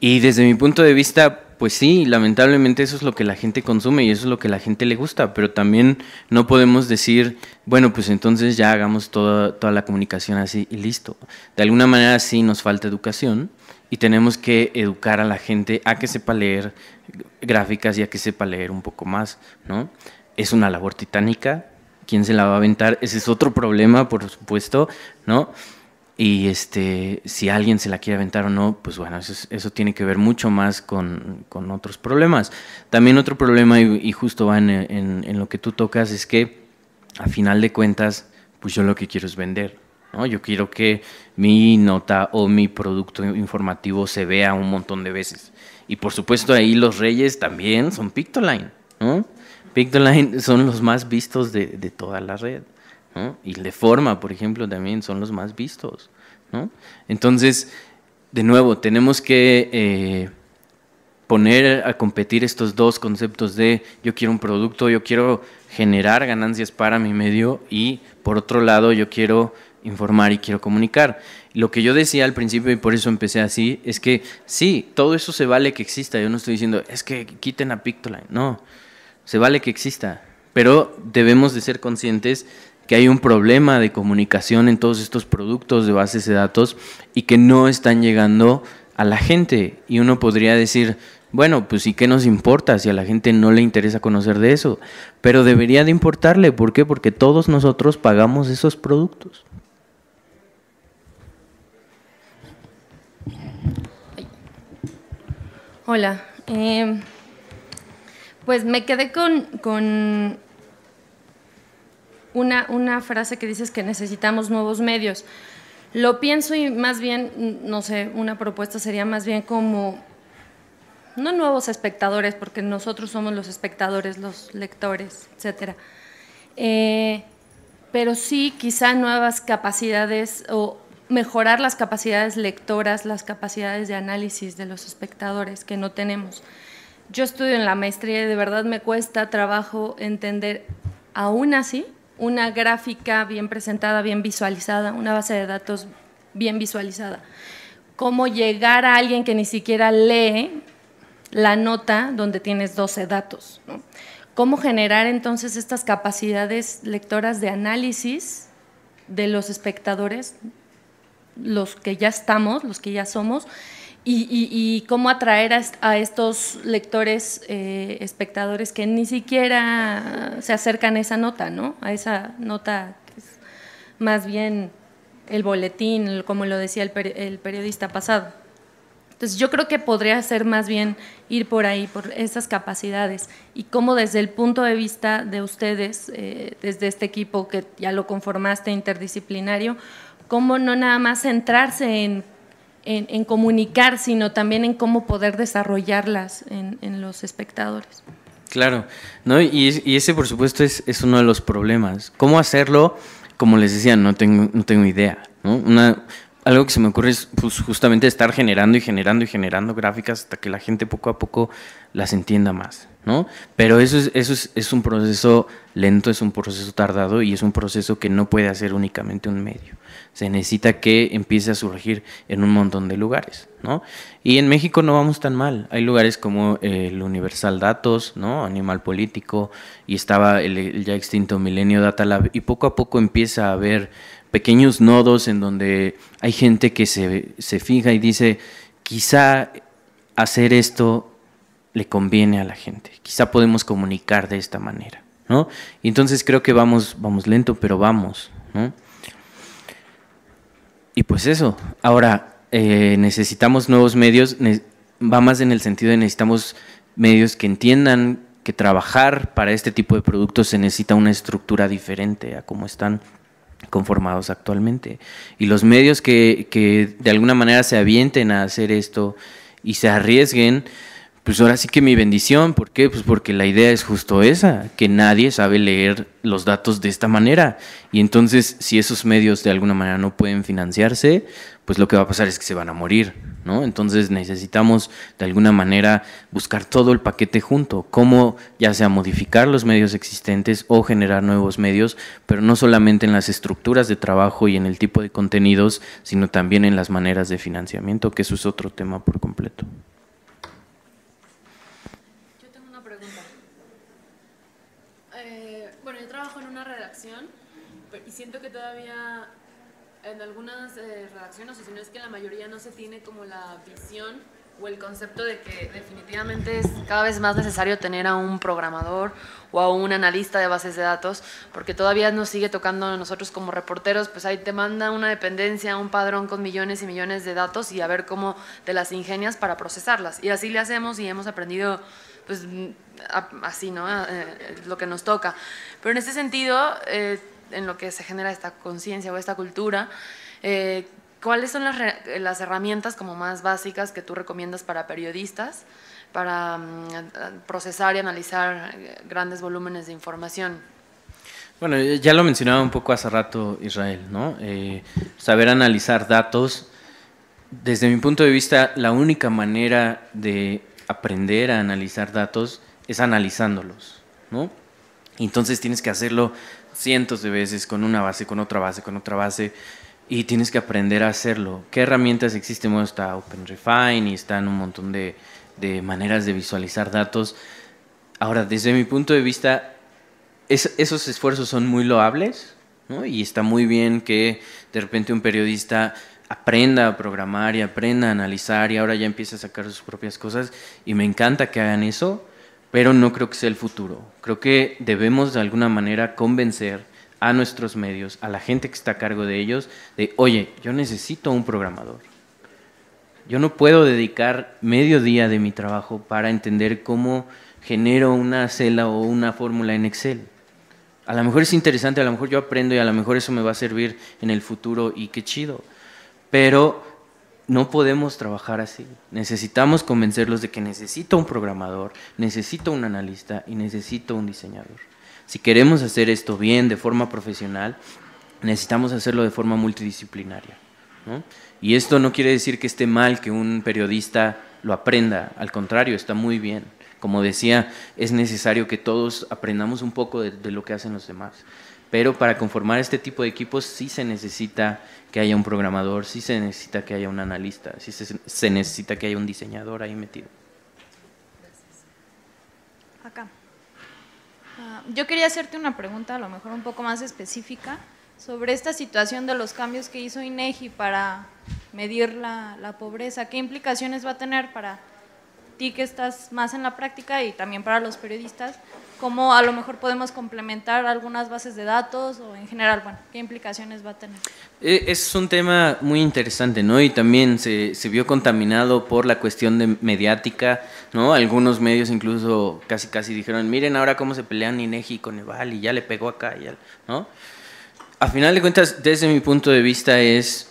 S4: Y desde mi punto de vista, pues sí, lamentablemente eso es lo que la gente consume y eso es lo que la gente le gusta, pero también no podemos decir, bueno, pues entonces ya hagamos toda, toda la comunicación así y listo. De alguna manera sí nos falta educación y tenemos que educar a la gente a que sepa leer gráficas y a que sepa leer un poco más, ¿no? Es una labor titánica, ¿quién se la va a aventar? Ese es otro problema, por supuesto, ¿no? Y este, si alguien se la quiere aventar o no, pues bueno, eso, tiene que ver mucho más con, otros problemas. También otro problema, y, justo va en, lo que tú tocas, es que a final de cuentas, pues yo lo que quiero es vender. ¿no? Yo quiero que mi nota o mi producto informativo se vea un montón de veces. Y por supuesto ahí los reyes también son Pictoline. ¿no? Pictoline son los más vistos de, de toda la red. Y de forma, por ejemplo, también son los más vistos, Entonces, de nuevo, tenemos que eh, poner a competir estos dos conceptos de yo quiero un producto, yo quiero generar ganancias para mi medio y por otro lado yo quiero informar y quiero comunicar. Lo que yo decía al principio y por eso empecé así es que sí, todo eso se vale que exista. Yo no estoy diciendo es que quiten a Pictoline, no, se vale que exista, pero debemos de ser conscientes que hay un problema de comunicación en todos estos productos de bases de datos y que no están llegando a la gente. Y uno podría decir, bueno, pues ¿y qué nos importa si a la gente no le interesa conocer de eso? Pero debería de importarle, ¿por qué? Porque todos nosotros pagamos esos productos.
S6: Hola, eh, pues me quedé con, con una, una frase que dices que necesitamos nuevos medios. Lo pienso y más bien, mm, no sé, una propuesta sería más bien como, no nuevos espectadores, porque nosotros somos los espectadores, los lectores, etcétera. Eh, pero sí quizá nuevas capacidades o mejorar las capacidades lectoras, las capacidades de análisis de los espectadores que no tenemos. Yo estudio en la maestría y de verdad me cuesta trabajo entender aún así una gráfica bien presentada, bien visualizada, una base de datos bien visualizada. Cómo llegar a alguien que ni siquiera lee la nota donde tienes 12 datos. Cómo generar entonces estas capacidades lectoras de análisis de los espectadores, los que ya estamos, los que ya somos, y, cómo atraer a, estos lectores, eh, espectadores que ni siquiera se acercan a esa nota, ¿no? A esa nota que es más bien el boletín, como lo decía el, periodista pasado. Entonces yo creo que podría ser más bien ir por ahí, por esas capacidades y cómo desde el punto de vista de ustedes, eh, desde este equipo que ya lo conformaste interdisciplinario, cómo no nada más centrarse en en, comunicar, sino también en cómo poder desarrollarlas en, los espectadores.
S4: Claro, ¿no? Y, ese por supuesto es, uno de los problemas. ¿Cómo hacerlo? Como les decía, no tengo, no tengo idea. ¿no? Una, algo que se me ocurre es pues, justamente estar generando y generando y generando gráficas hasta que la gente poco a poco las entienda más, ¿no? Pero eso es, eso es, un proceso lento, es un proceso tardado y es un proceso que no puede hacer únicamente un medio. Se necesita que empiece a surgir en un montón de lugares, ¿no? Y en México no vamos tan mal. Hay lugares como eh, el Universal Datos, ¿no? Animal Político, y estaba el, el ya extinto Milenio Data Lab, y poco a poco empieza a haber pequeños nodos en donde hay gente que se, fija y dice, quizá hacer esto le conviene a la gente, quizá podemos comunicar de esta manera, ¿no? Y entonces creo que vamos, vamos lento, pero vamos, Y pues eso, ahora eh, necesitamos nuevos medios, va más en el sentido de necesitamos medios que entiendan que trabajar para este tipo de productos se necesita una estructura diferente a como están conformados actualmente. Y los medios que, de alguna manera se avienten a hacer esto y se arriesguen, pues ahora sí que mi bendición, ¿por qué? Pues porque la idea es justo esa, que nadie sabe leer los datos de esta manera. Y entonces, si esos medios de alguna manera no pueden financiarse, pues lo que va a pasar es que se van a morir. ¿no? Entonces necesitamos de alguna manera buscar todo el paquete junto, cómo ya sea modificar los medios existentes o generar nuevos medios, pero no solamente en las estructuras de trabajo y en el tipo de contenidos, sino también en las maneras de financiamiento, que eso es otro tema por completo.
S6: en algunas eh, redacciones, o si no es que la mayoría no se tiene como la visión o el concepto de que definitivamente es cada vez más necesario tener a un programador o a un analista de bases de datos, porque todavía nos sigue tocando a nosotros como reporteros, pues ahí te manda una dependencia, un padrón con millones y millones de datos y a ver cómo te las ingenias para procesarlas. Y así le hacemos y hemos aprendido pues así, ¿no? Eh, eh, lo que nos toca. Pero en este sentido en lo que se genera esta conciencia o esta cultura, eh, ¿cuáles son las, herramientas como más básicas que tú recomiendas para periodistas para mm, procesar y analizar eh, grandes volúmenes de información?
S4: Bueno, ya lo mencionaba un poco hace rato Israel, ¿no? Eh, saber analizar datos. Desde mi punto de vista, la única manera de aprender a analizar datos es analizándolos, ¿no? Entonces tienes que hacerlo cientos de veces con una base, con otra base, con otra base, y tienes que aprender a hacerlo. ¿Qué herramientas existen? está OpenRefine y están un montón de, maneras de visualizar datos. Ahora, desde mi punto de vista, esos esfuerzos son muy loables, Y está muy bien que de repente un periodista aprenda a programar y aprenda a analizar y ahora ya empieza a sacar sus propias cosas y me encanta que hagan eso, pero no creo que sea el futuro. Creo que debemos de alguna manera convencer a nuestros medios, a la gente que está a cargo de ellos, de, oye, yo necesito un programador. Yo no puedo dedicar medio día de mi trabajo para entender cómo genero una cela o una fórmula en Excel. A lo mejor es interesante, a lo mejor yo aprendo y a lo mejor eso me va a servir en el futuro y qué chido. Pero no podemos trabajar así. Necesitamos convencerlos de que necesito un programador, necesito un analista y necesito un diseñador. Si queremos hacer esto bien, de forma profesional, necesitamos hacerlo de forma multidisciplinaria. Y esto no quiere decir que esté mal que un periodista lo aprenda, al contrario, está muy bien. Como decía, es necesario que todos aprendamos un poco de lo que hacen los demás. Pero para conformar este tipo de equipos sí se necesita que haya un programador, sí se necesita que haya un analista, sí se, necesita que haya un diseñador ahí metido.
S6: Acá. Ah, yo quería hacerte una pregunta, a lo mejor un poco más específica, sobre esta situación de los cambios que hizo INEGI para medir la pobreza. ¿Qué implicaciones va a tener para ti que estás más en la práctica y también para los periodistas? cómo a lo mejor podemos complementar algunas bases de datos o en general, bueno,
S3: qué implicaciones va a tener.
S4: E, es un tema muy interesante, ¿no? Y también se, vio contaminado por la cuestión de mediática, ¿no? Algunos medios incluso casi casi dijeron, miren ahora cómo se pelean INEGI con Eval y ya le pegó acá, y ya, ¿no? A final de cuentas, desde mi punto de vista es,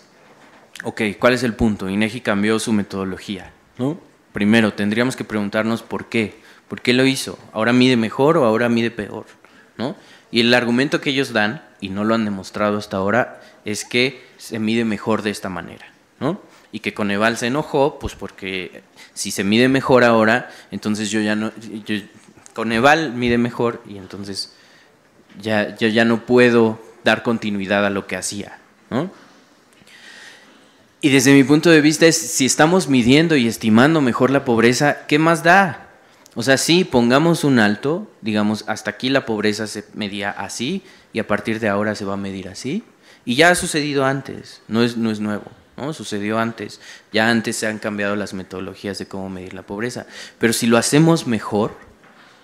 S4: ok, ¿cuál es el punto? INEGI cambió su metodología, ¿no? Primero, tendríamos que preguntarnos por qué ¿Por qué lo hizo? ¿Ahora mide mejor o ahora mide peor? ¿No? Y el argumento que ellos dan, y no lo han demostrado hasta ahora, es que se mide mejor de esta manera, ¿no? Y que Coneval se enojó, pues porque si se mide mejor ahora, entonces yo ya no... Coneval mide mejor y entonces ya, yo ya no puedo dar continuidad a lo que hacía, Y desde mi punto de vista es, si estamos midiendo y estimando mejor la pobreza, ¿qué más da? O sea, sí, pongamos un alto, digamos, hasta aquí la pobreza se medía así y a partir de ahora se va a medir así. Y ya ha sucedido antes, no es, nuevo. ¿no? Sucedió antes. Ya antes se han cambiado las metodologías de cómo medir la pobreza. Pero si lo hacemos mejor,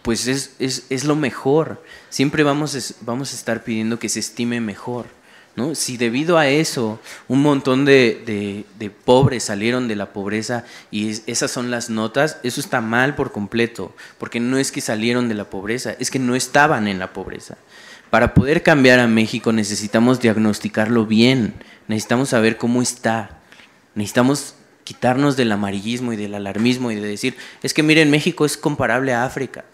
S4: pues es, es, es lo mejor. Siempre vamos, vamos a estar pidiendo que se estime mejor. ¿no? Si debido a eso un montón de, pobres salieron de la pobreza y esas son las notas, eso está mal por completo, porque no es que salieron de la pobreza, es que no estaban en la pobreza. Para poder cambiar a México necesitamos diagnosticarlo bien, necesitamos saber cómo está, necesitamos quitarnos del amarillismo y del alarmismo y de decir, es que miren, México es comparable a África.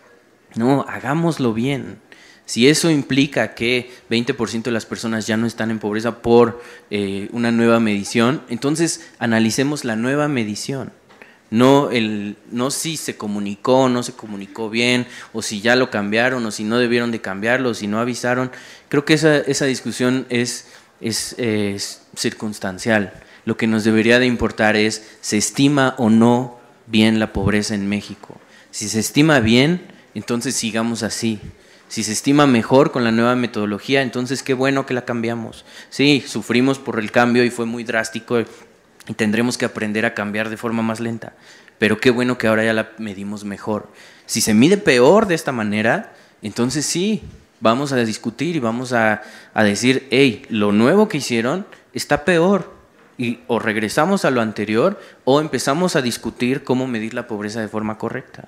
S4: No, hagámoslo bien. Si eso implica que 20% de las personas ya no están en pobreza por eh, una nueva medición, entonces analicemos la nueva medición. No, no si se comunicó, no se comunicó bien, o si ya lo cambiaron, o si no debieron de cambiarlo, o si no avisaron. Creo que esa, esa discusión es, es circunstancial. Lo que nos debería de importar es, ¿se estima o no bien la pobreza en México? Si se estima bien, entonces sigamos así si se estima mejor con la nueva metodología, entonces qué bueno que la cambiamos. Sí, sufrimos por el cambio y fue muy drástico y tendremos que aprender a cambiar de forma más lenta, pero qué bueno que ahora ya la medimos mejor. Si se mide peor de esta manera, entonces sí, vamos a discutir y vamos a, decir, hey, lo nuevo que hicieron está peor. Y o regresamos a lo anterior o empezamos a discutir cómo medir la pobreza de forma correcta.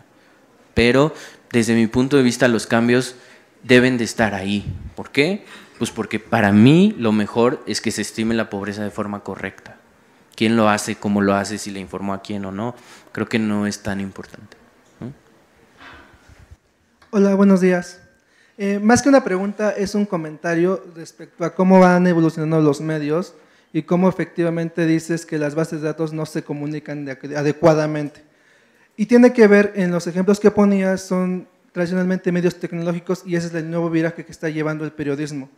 S4: Pero desde mi punto de vista los cambios deben de estar ahí. ¿Por qué? Pues porque para mí lo mejor es que se estime la pobreza de forma correcta. ¿Quién lo hace, cómo lo hace, si le informó a quién o no? Creo que no es tan importante.
S7: Hola, buenos días. Eh, más que una pregunta, es un comentario respecto a cómo van evolucionando los medios y cómo efectivamente dices que las bases de datos no se comunican adecuadamente. Y tiene que ver en los ejemplos que ponías, son tradicionalmente medios tecnológicos y ese es el nuevo viraje que está llevando el periodismo.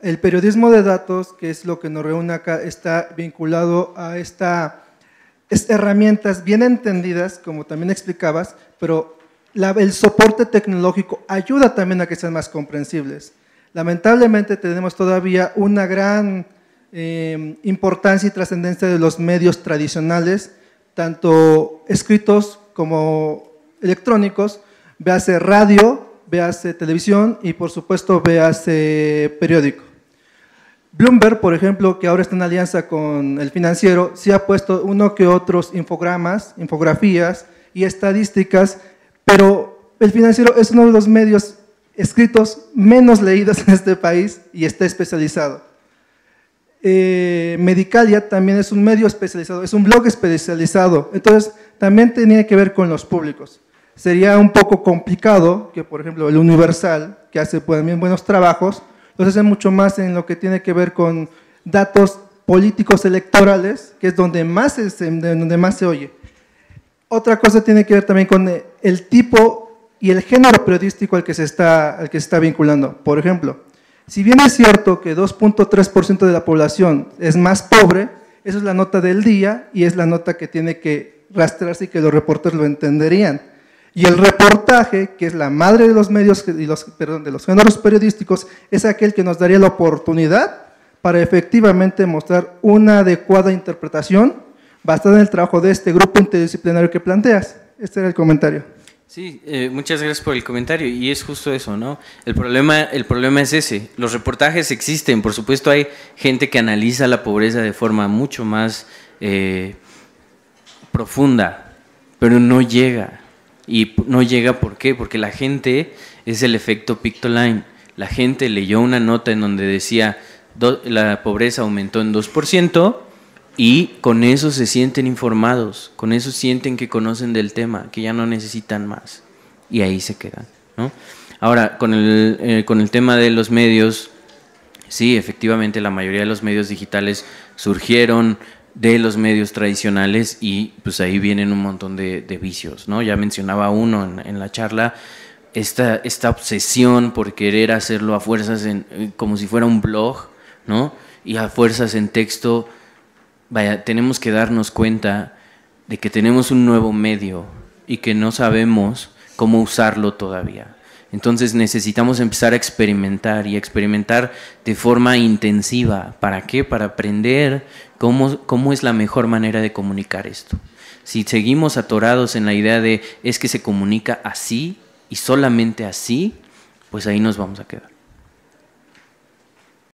S7: El periodismo de datos, que es lo que nos reúne acá, está vinculado a estas herramientas bien entendidas, como también explicabas, pero el soporte tecnológico ayuda también a que sean más comprensibles. Lamentablemente tenemos todavía una gran em, importancia y trascendencia de los medios tradicionales, tanto escritos como electrónicos, véase radio, véase televisión y por supuesto véase periódico. Bloomberg, por ejemplo, que ahora está en alianza con el financiero, sí ha puesto uno que otros infogramas, infografías y estadísticas, pero el financiero es uno de los medios escritos menos leídos *laughs* en este país y está especializado. Eh, Medicalia también es un medio especializado, es un blog especializado, entonces también tenía que ver con los públicos sería un poco complicado que, por ejemplo, el Universal, que hace pues, también buenos trabajos, los hace mucho más en lo que tiene que ver con datos políticos electorales, que es donde más, donde más se oye. Otra cosa tiene que ver también con eh, el tipo y el género periodístico al que se está, al que se está vinculando. Por ejemplo, si bien es cierto que 2.3% de la población es más pobre, esa es la nota del día y es la nota que tiene que rastrearse y que los reporteros lo entenderían y el reportaje, que es la madre de los medios y los, perdón, de los géneros periodísticos, es aquel que nos daría la oportunidad para efectivamente mostrar una adecuada interpretación basada en el trabajo de este grupo interdisciplinario que planteas. Este era el comentario.
S4: Sí, eh, muchas gracias por el comentario y es justo eso, ¿no? El problema, el problema es ese. Los reportajes existen, por supuesto hay gente que analiza la pobreza de forma mucho más eh, profunda, pero no llega. Y no llega, ¿por qué? Porque la gente es el efecto Pictoline. La gente leyó una nota en donde decía la pobreza aumentó en 2% y con eso se sienten informados, con eso sienten que conocen del tema, que ya no necesitan más. Y ahí se quedan. ¿no? Ahora, con el, eh, con el tema de los medios, sí, efectivamente la mayoría de los medios digitales surgieron de los medios tradicionales y pues ahí vienen un montón de, vicios, ¿no? Ya mencionaba uno en, la charla, esta, esta, obsesión por querer hacerlo a fuerzas en, eh, como si fuera un blog, ¿no? Y a fuerzas en texto, vaya, tenemos que darnos cuenta de que tenemos un nuevo medio y que no sabemos cómo usarlo todavía. Entonces necesitamos empezar a experimentar y experimentar de forma intensiva. ¿Para qué? Para aprender cómo, cómo es la mejor manera de comunicar esto. Si seguimos atorados en la idea de es que se comunica así y solamente así, pues ahí nos vamos a quedar.